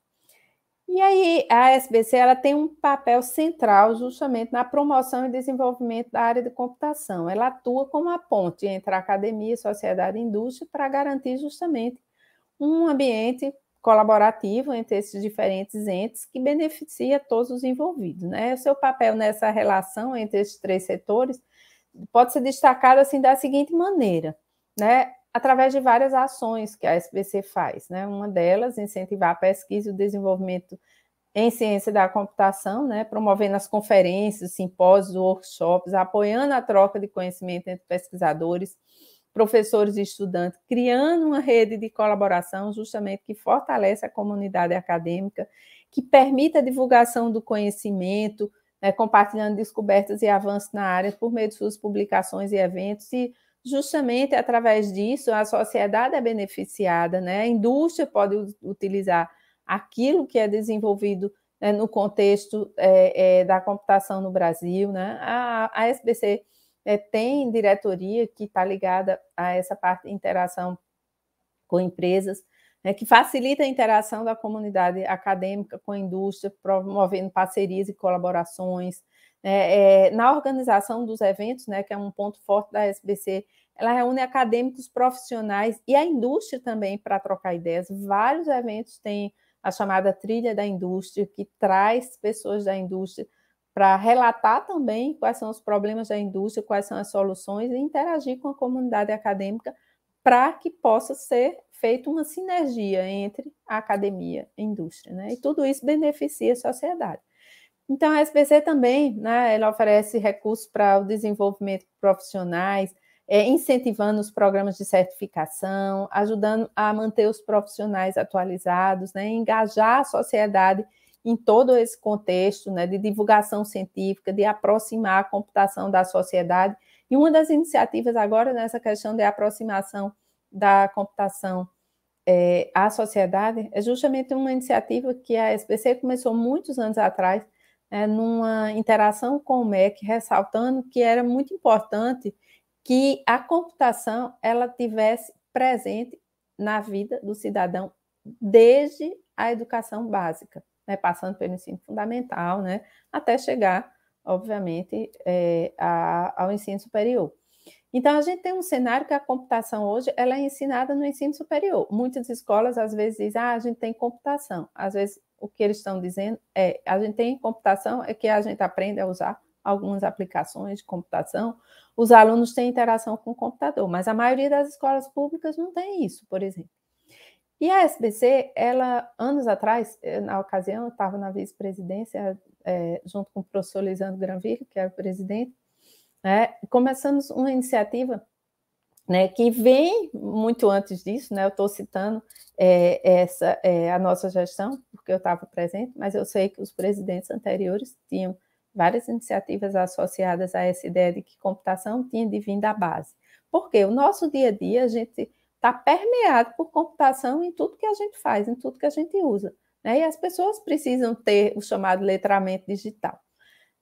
E aí a SBC ela tem um papel central justamente na promoção e desenvolvimento da área de computação. Ela atua como a ponte entre a academia, sociedade e indústria para garantir justamente um ambiente colaborativo entre esses diferentes entes que beneficia todos os envolvidos. Né? O seu papel nessa relação entre esses três setores pode ser destacado assim da seguinte maneira, né? através de várias ações que a SBC faz. Né? Uma delas, incentivar a pesquisa e o desenvolvimento em ciência da computação, né? promovendo as conferências, simpósios, workshops, apoiando a troca de conhecimento entre pesquisadores, professores e estudantes, criando uma rede de colaboração justamente que fortalece a comunidade acadêmica, que permita a divulgação do conhecimento, né, compartilhando descobertas e avanços na área por meio de suas publicações e eventos e justamente através disso a sociedade é beneficiada, né? A indústria pode utilizar aquilo que é desenvolvido né, no contexto é, é, da computação no Brasil, né? A, a SBC é, tem diretoria que está ligada a essa parte de interação com empresas, né, que facilita a interação da comunidade acadêmica com a indústria, promovendo parcerias e colaborações. É, é, na organização dos eventos, né, que é um ponto forte da SBC, ela reúne acadêmicos profissionais e a indústria também para trocar ideias. Vários eventos têm a chamada trilha da indústria, que traz pessoas da indústria para relatar também quais são os problemas da indústria, quais são as soluções e interagir com a comunidade acadêmica para que possa ser feita uma sinergia entre a academia e a indústria, né? E tudo isso beneficia a sociedade. Então, a SBC também, né, ela oferece recursos para o desenvolvimento de profissionais, é, incentivando os programas de certificação, ajudando a manter os profissionais atualizados, né, engajar a sociedade em todo esse contexto né, de divulgação científica, de aproximar a computação da sociedade. E uma das iniciativas agora nessa questão de aproximação da computação é, à sociedade é justamente uma iniciativa que a SBC começou muitos anos atrás, né, numa interação com o MEC, ressaltando que era muito importante que a computação ela tivesse presente na vida do cidadão desde a educação básica né, passando pelo ensino fundamental, né, até chegar, obviamente, é, a, ao ensino superior. Então, a gente tem um cenário que a computação hoje ela é ensinada no ensino superior. Muitas escolas, às vezes, dizem, ah, a gente tem computação. Às vezes, o que eles estão dizendo é, a gente tem computação, é que a gente aprende a usar algumas aplicações de computação. Os alunos têm interação com o computador, mas a maioria das escolas públicas não tem isso, por exemplo. E a SBC, ela, anos atrás, eh, na ocasião, eu estava na vice-presidência, é, junto com o professor Lisandro Granville, que era é o presidente, né, começamos uma iniciativa né, que vem muito antes disso, né, eu estou citando é, essa é, a nossa gestão, porque eu estava presente, mas eu sei que os presidentes anteriores tinham várias iniciativas associadas a essa ideia de que computação tinha de vir da base. Porque o nosso dia a dia, a gente está permeado por computação em tudo que a gente faz, em tudo que a gente usa. Né? E as pessoas precisam ter o chamado letramento digital.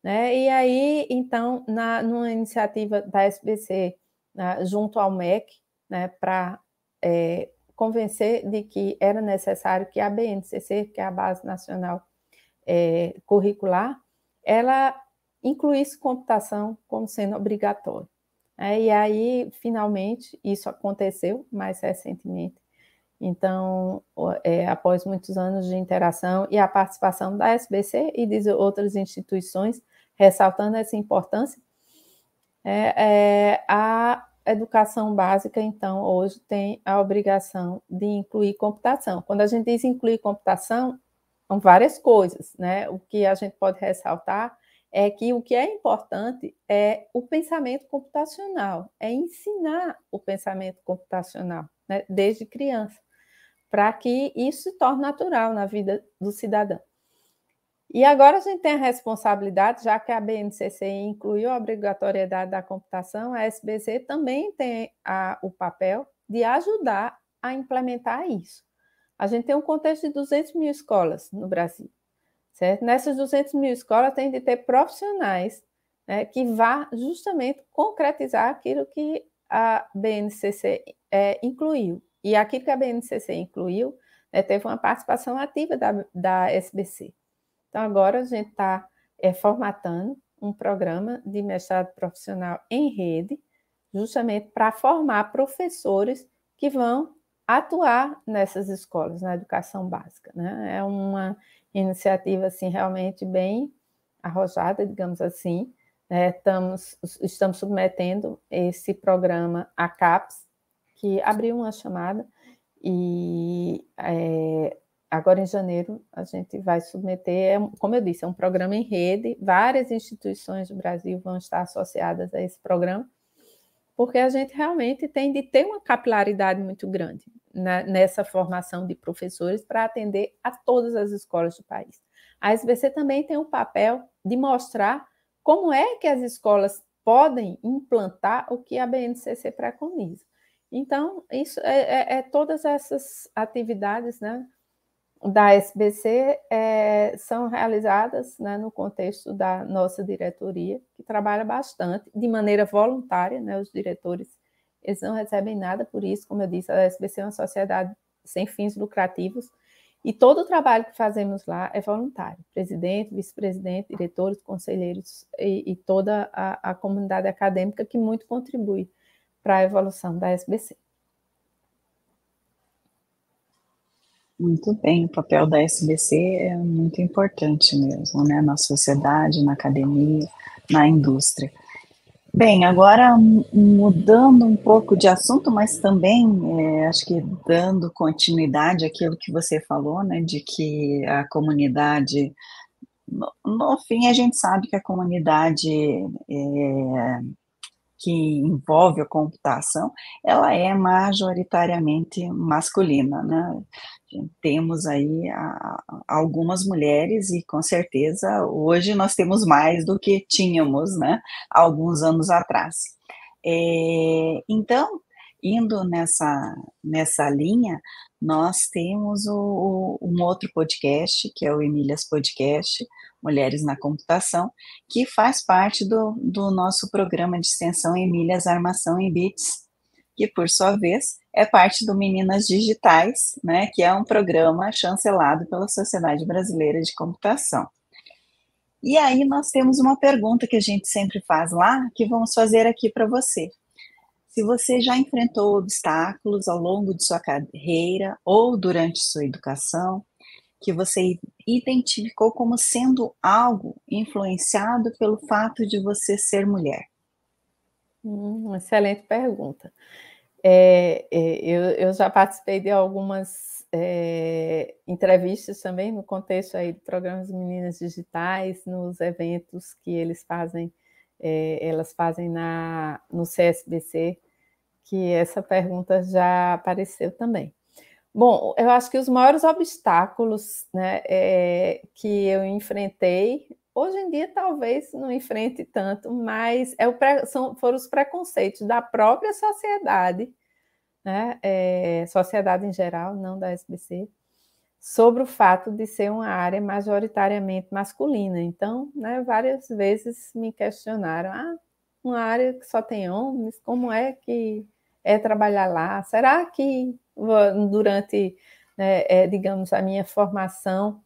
Né? E aí, então, na, numa iniciativa da SBC, né, junto ao MEC, né, para é, convencer de que era necessário que a BNCC, que é a Base Nacional é, Curricular, ela incluísse computação como sendo obrigatório. É, e aí, finalmente, isso aconteceu mais recentemente. Então, é, após muitos anos de interação e a participação da SBC e de outras instituições, ressaltando essa importância, é, é, a educação básica, então, hoje tem a obrigação de incluir computação. Quando a gente diz incluir computação, são várias coisas, né? O que a gente pode ressaltar é que o que é importante é o pensamento computacional, é ensinar o pensamento computacional né, desde criança, para que isso se torne natural na vida do cidadão. E agora a gente tem a responsabilidade, já que a BNCC incluiu a obrigatoriedade da computação, a SBC também tem a, o papel de ajudar a implementar isso. A gente tem um contexto de 200 mil escolas no Brasil. Certo? Nessas 200 mil escolas tem de ter profissionais né, que vá justamente concretizar aquilo que a BNCC é, incluiu. E aquilo que a BNCC incluiu né, teve uma participação ativa da, da SBC. Então, agora a gente está é, formatando um programa de mestrado profissional em rede, justamente para formar professores que vão atuar nessas escolas, na educação básica. Né? É uma iniciativa assim realmente bem arrojada, digamos assim. É, estamos, estamos submetendo esse programa à CAPES, que abriu uma chamada, e é, agora em janeiro a gente vai submeter, é como eu disse, é um programa em rede, várias instituições do Brasil vão estar associadas a esse programa, porque a gente realmente tem de ter uma capilaridade muito grande na, né, nessa formação de professores para atender a todas as escolas do país. A SBC também tem o um papel de mostrar como é que as escolas podem implantar o que a BNCC preconiza. Então, isso é, é, é todas essas atividades né, da SBC é, são realizadas né, no contexto da nossa diretoria, que trabalha bastante, de maneira voluntária, né, os diretores eles não recebem nada por isso, como eu disse, a SBC é uma sociedade sem fins lucrativos, e todo o trabalho que fazemos lá é voluntário, presidente, vice-presidente, diretores, conselheiros e, e toda a, a comunidade acadêmica que muito contribui para a evolução da SBC. Muito bem, o papel da SBC é muito importante mesmo, né, na sociedade, na academia, na indústria. Bem, agora mudando um pouco de assunto, mas também é, acho que dando continuidade àquilo que você falou, né, de que a comunidade, no, no fim a gente sabe que a comunidade é, que envolve a computação, ela é majoritariamente masculina, né? Temos aí algumas mulheres e com certeza hoje nós temos mais do que tínhamos, né? Alguns anos atrás. É, então, indo nessa, nessa linha, nós temos o, o, um outro podcast, que é o Emílias Podcast, Mulheres na Computação, que faz parte do, do nosso programa de extensão Emílias Armação em Bits, que, por sua vez, é parte do Meninas Digitais, né, que é um programa chancelado pela Sociedade Brasileira de Computação. E aí nós temos uma pergunta que a gente sempre faz lá, que vamos fazer aqui para você. Se você já enfrentou obstáculos ao longo de sua carreira ou durante sua educação, que você identificou como sendo algo influenciado pelo fato de você ser mulher? Hum, excelente pergunta. É, é, eu, eu, já participei de algumas é, entrevistas também no contexto aí programas de Meninas Digitais, nos eventos que eles fazem é, elas fazem na, no CSBC, que essa pergunta já apareceu também. Bom, eu acho que os maiores obstáculos né, é, que eu enfrentei, hoje em dia talvez não enfrente tanto, mas é o pré, são, foram os preconceitos da própria sociedade, né, é, sociedade em geral, não da SBC, sobre o fato de ser uma área majoritariamente masculina. Então, né, várias vezes me questionaram: ah, uma área que só tem homens, como é que é trabalhar lá? Será que durante, né, é, digamos, a minha formação.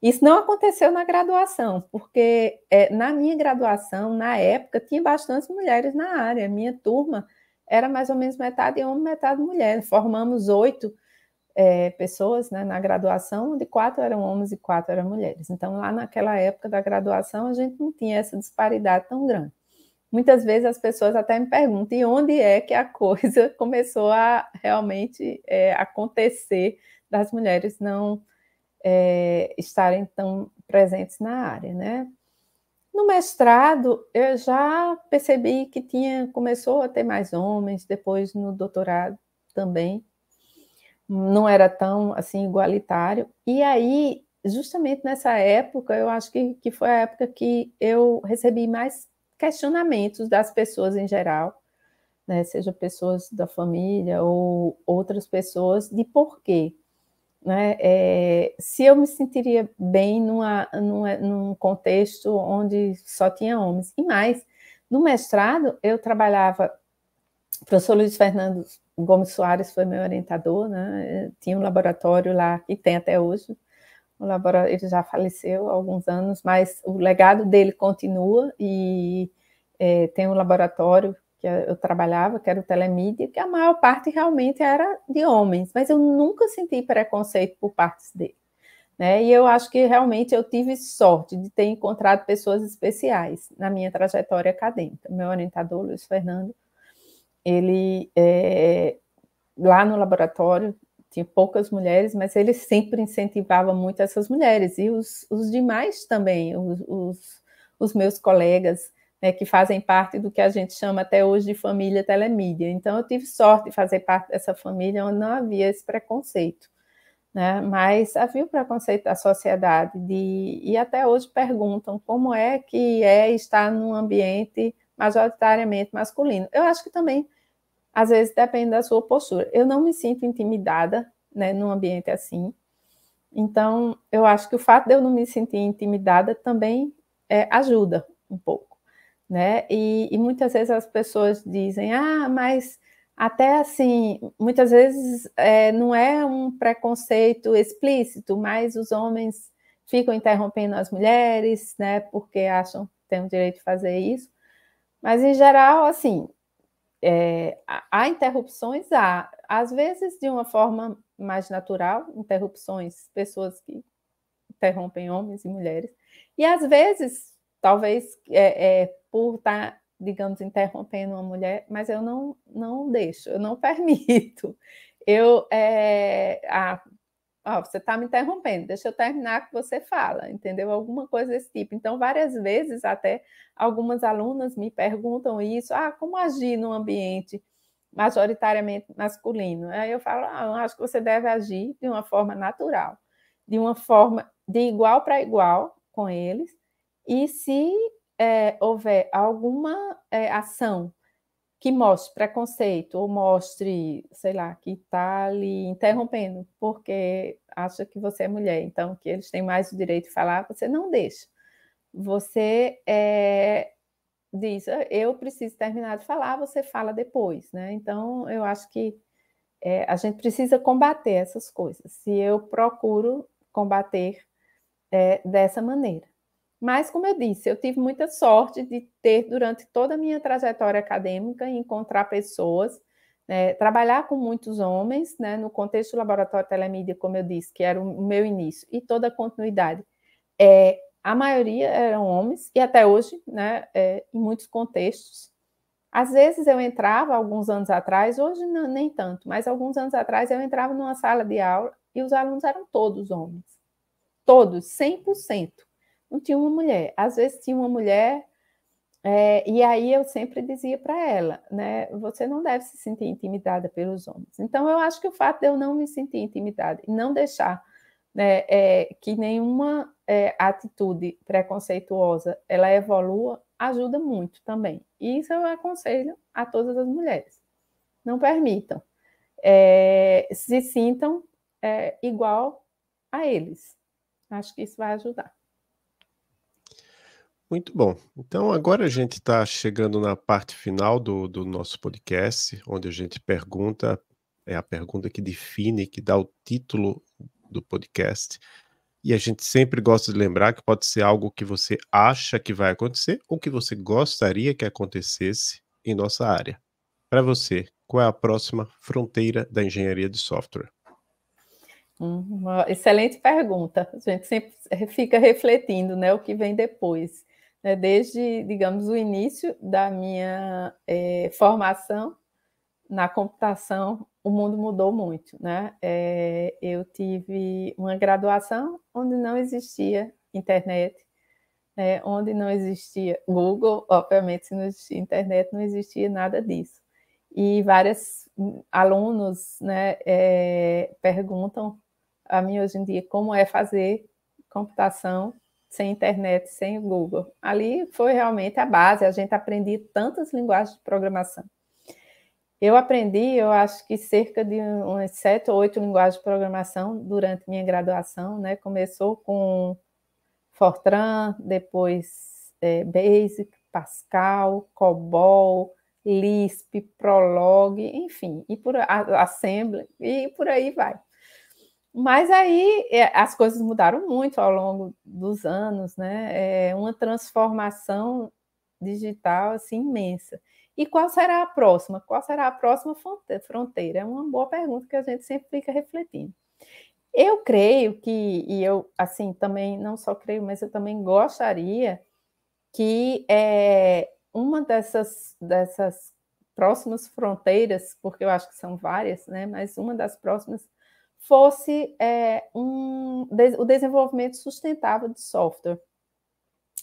Isso não aconteceu na graduação, porque é, na minha graduação, na época, tinha bastantes mulheres na área. Minha turma era mais ou menos metade homem, metade mulher. Formamos oito é, pessoas né, na graduação, de quatro eram homens e quatro eram mulheres. Então, lá naquela época da graduação, a gente não tinha essa disparidade tão grande. Muitas vezes as pessoas até me perguntam e onde é que a coisa começou a realmente é, acontecer das mulheres não é, estarem tão presentes na área, né? No mestrado, eu já percebi que tinha começou a ter mais homens, depois no doutorado também, não era tão assim igualitário. E aí, justamente nessa época, eu acho que, que foi a época que eu recebi mais questionamentos das pessoas em geral, né? seja pessoas da família ou outras pessoas, de por quê. Né? É, se eu me sentiria bem numa, numa, num contexto onde só tinha homens. E mais, no mestrado, eu trabalhava o professor Luiz Fernando Gomes Soares foi meu orientador, né? Eh, tinha um laboratório lá, e tem até hoje. O laboratório, ele já faleceu há alguns anos, mas o legado dele continua e é, tem um laboratório que eu trabalhava, que era o Telemídia, que a maior parte realmente era de homens, mas eu nunca senti preconceito por partes dele. Né? E eu acho que realmente eu tive sorte de ter encontrado pessoas especiais na minha trajetória acadêmica. Meu orientador, Luiz Fernando, ele é, lá no laboratório tinha poucas mulheres, mas ele sempre incentivava muito essas mulheres e os, os demais também, os, os, os meus colegas né, que fazem parte do que a gente chama até hoje de família telemídia. Então, eu tive sorte de fazer parte dessa família onde não havia esse preconceito. Né? Mas havia o preconceito da sociedade de, e até hoje perguntam como é que é estar num ambiente majoritariamente masculino. Eu acho que também às vezes depende da sua postura. Eu não me sinto intimidada, né, num ambiente assim. Então, eu acho que o fato de eu não me sentir intimidada também é, ajuda um pouco, né? E, e muitas vezes as pessoas dizem, ah, mas até assim, muitas vezes é, não é um preconceito explícito, mas os homens ficam interrompendo as mulheres, né, porque acham que têm o direito de fazer isso. Mas, em geral, assim, é, há interrupções, há, às vezes de uma forma mais natural, interrupções, pessoas que interrompem homens e mulheres, e às vezes, talvez é, é, por estar, digamos, interrompendo uma mulher, mas eu não, não deixo, eu não permito. Eu, a, é, Ó, você está me interrompendo, deixa eu terminar que você fala, entendeu? Alguma coisa desse tipo. Então, várias vezes, até algumas alunas me perguntam isso: ah, como agir num ambiente majoritariamente masculino? Aí eu falo: ah, eu acho que você deve agir de uma forma natural, de uma forma de igual para igual com eles, e se é, houver alguma é, ação que mostre preconceito ou mostre, sei lá, que está lhe interrompendo porque acha que você é mulher, então que eles têm mais o direito de falar, você não deixa. Você é, diz, ah, eu preciso terminar de falar, você fala depois, né? Então, eu acho que é, a gente precisa combater essas coisas. Se eu procuro combater é, dessa maneira. Mas, como eu disse, eu tive muita sorte de ter, durante toda a minha trajetória acadêmica, encontrar pessoas, né, trabalhar com muitos homens, né, no contexto do laboratório Telemídia, como eu disse, que era o meu início, e toda a continuidade. É, a maioria eram homens, e até hoje, né, é, em muitos contextos. Às vezes eu entrava, alguns anos atrás, hoje não, nem tanto, mas alguns anos atrás eu entrava numa sala de aula e os alunos eram todos homens. Todos, 100%. Não tinha uma mulher. Às vezes tinha uma mulher, é, e aí eu sempre dizia para ela, né? Você não deve se sentir intimidada pelos homens. Então eu acho que o fato de eu não me sentir intimidada e não deixar né, é, que nenhuma é, atitude preconceituosa ela evolua ajuda muito também. E isso eu aconselho a todas as mulheres. Não permitam. É, se sintam é, igual a eles. Acho que isso vai ajudar. Muito bom. Então, agora a gente está chegando na parte final do, do nosso podcast, onde a gente pergunta, é a pergunta que define, que dá o título do podcast. E a gente sempre gosta de lembrar que pode ser algo que você acha que vai acontecer ou que você gostaria que acontecesse em nossa área. Para você, qual é a próxima fronteira da engenharia de software? Hum, uma excelente pergunta. A gente sempre eh, fica refletindo, né, o que vem depois né, desde, digamos, o início da minha é, formação na computação, o mundo mudou muito. Né? É, eu tive uma graduação onde não existia internet, é, onde não existia Google, obviamente, se não existia internet, não existia nada disso. E vários hum, alunos né, é, perguntam a mim hoje em dia como é fazer computação sem internet, sem o Google. Ali foi realmente a base, a gente aprendia tantas linguagens de programação. Eu aprendi, eu acho que cerca de umas sete ou oito linguagens de programação durante minha graduação, né? Começou com Fortran, depois é, Basic, Pascal, COBOL, Lisp, Prolog, enfim, e por Assembly, e por aí vai. Mas aí é, as coisas mudaram muito ao longo dos anos, né? É uma transformação digital assim imensa. E qual será a próxima? Qual será a próxima fronteira? É uma boa pergunta que a gente sempre fica refletindo. Eu creio que, e eu assim também não só creio, mas eu também gostaria que é, uma dessas, dessas próximas fronteiras, porque eu acho que são várias, né? Mas uma das próximas fosse é, um, o desenvolvimento sustentável de software.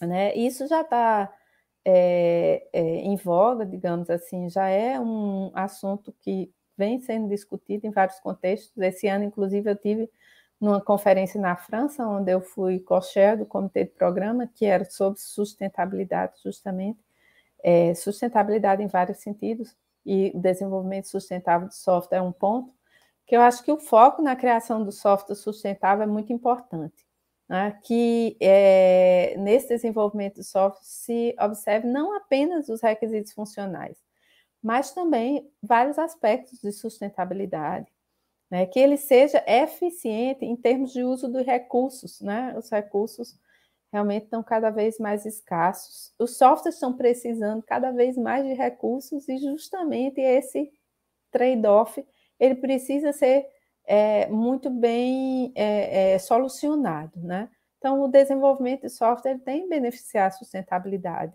Né? Isso já está é, é, em voga, digamos assim, já é um assunto que vem sendo discutido em vários contextos. Esse ano, inclusive, eu tive numa conferência na França, onde eu fui co-chair do comitê de programa, que era sobre sustentabilidade, justamente, é, sustentabilidade em vários sentidos, e o desenvolvimento sustentável de software é um ponto, que eu acho que o foco na criação do software sustentável é muito importante. Né? Que é, nesse desenvolvimento do software se observe não apenas os requisitos funcionais, mas também vários aspectos de sustentabilidade, né? que ele seja eficiente em termos de uso dos recursos, né? os recursos realmente estão cada vez mais escassos, os softwares estão precisando cada vez mais de recursos e justamente esse trade-off ele precisa ser é, muito bem é, é, solucionado, né? Então, o desenvolvimento de software tem beneficiar a sustentabilidade.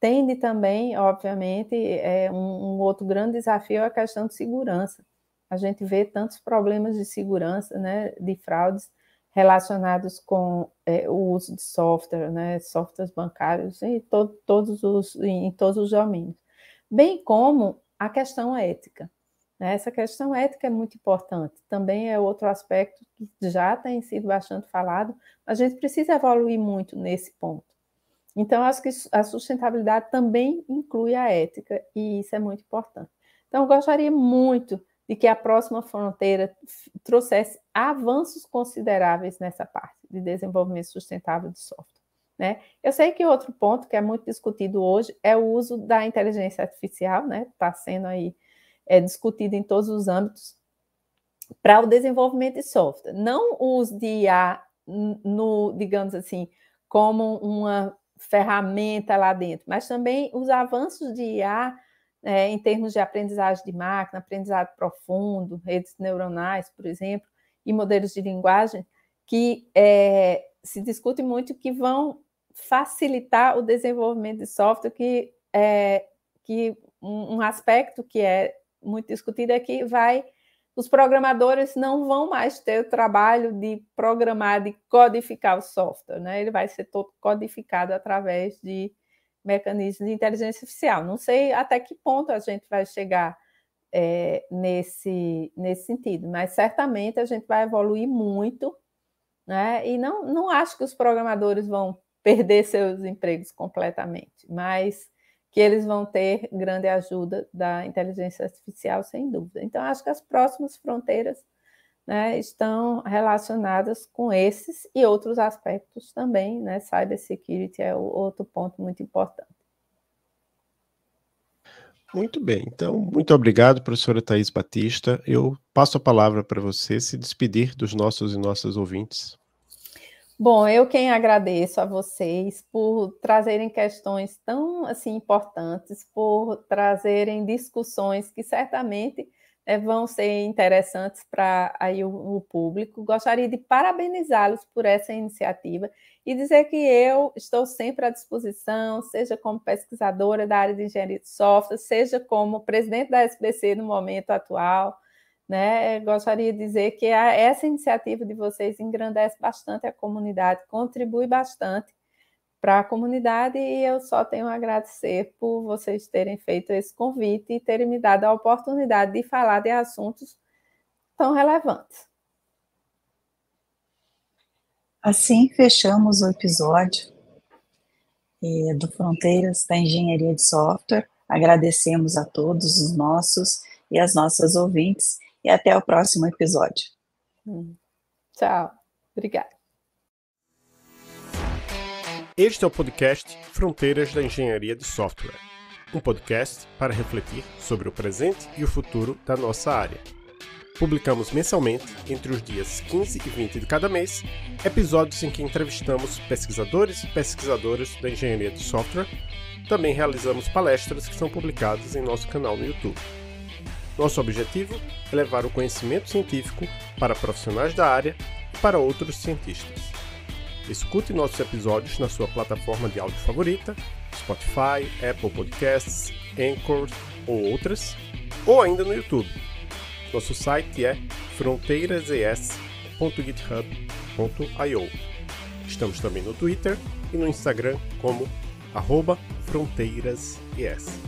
Tende também, obviamente, é, um, um, outro grande desafio é a questão de segurança. A gente vê tantos problemas de segurança, né, de fraudes relacionados com é, o uso de software, né, softwares bancários em, to todos os, em todos os domínios. Bem como a questão ética. Né? Essa questão ética é muito importante. Também é outro aspecto que já tem sido bastante falado, a gente precisa evoluir muito nesse ponto. Então, acho que a sustentabilidade também inclui a ética, e isso é muito importante. Então, gostaria muito de que a próxima fronteira trouxesse avanços consideráveis nessa parte de desenvolvimento sustentável de software. Né? Eu sei que outro ponto que é muito discutido hoje é o uso da inteligência artificial, está né? Tá sendo aí é, discutido em todos os âmbitos para o desenvolvimento de software. Não os de IA, no, digamos assim, como uma ferramenta lá dentro, mas também os avanços de IA é, né, em termos de aprendizagem de máquina, aprendizado profundo, redes neuronais, por exemplo, e modelos de linguagem, que é, se discute muito que vão facilitar o desenvolvimento de software, que, é, que um, um aspecto que é muito discutido é que vai os programadores não vão mais ter o trabalho de programar, de codificar o software, né? Ele vai ser todo codificado através de mecanismos de inteligência artificial. Não sei até que ponto a gente vai chegar é, nesse, nesse sentido, mas certamente a gente vai evoluir muito, né? E não, não acho que os programadores vão perder seus empregos completamente, mas que eles vão ter grande ajuda da inteligência artificial, sem dúvida. Então, acho que as próximas fronteiras né, estão relacionadas com esses e outros aspectos também, né? Cybersecurity é outro ponto muito importante. Muito bem, então, muito obrigado, professora Thais Batista. Eu passo a palavra para você se despedir dos nossos e nossas ouvintes. Bom, eu quem agradeço a vocês por trazerem questões tão assim importantes, por trazerem discussões que certamente é, vão ser interessantes para aí o, o, público. Gostaria de parabenizá-los por essa iniciativa e dizer que eu estou sempre à disposição, seja como pesquisadora da área de engenharia de software, seja como presidente da SBC no momento atual né? Gostaria de dizer que a, essa iniciativa de vocês engrandece bastante a comunidade, contribui bastante para a comunidade e eu só tenho a agradecer por vocês terem feito esse convite e terem me dado a oportunidade de falar de assuntos tão relevantes. Assim fechamos o episódio é, do Fronteiras da Engenharia de Software. Agradecemos a todos os nossos e as nossas ouvintes e até o próximo episódio. Hum. Tchau. Obrigada. Este é o podcast Fronteiras da Engenharia de Software, um podcast para refletir sobre o presente e o futuro da nossa área. Publicamos mensalmente, entre os dias 15 e 20 de cada mês, episódios em que entrevistamos pesquisadores e pesquisadoras da engenharia de software. Também realizamos palestras que são publicadas em nosso canal no YouTube. Nosso objetivo é levar o conhecimento científico para profissionais da área e para outros cientistas. Escute nossos episódios na sua plataforma de áudio favorita, Spotify, Apple Podcasts, Anchor ou outras, ou ainda no YouTube. Nosso site é fronteirases.github.io. Estamos também no Twitter e no Instagram como fronteirases.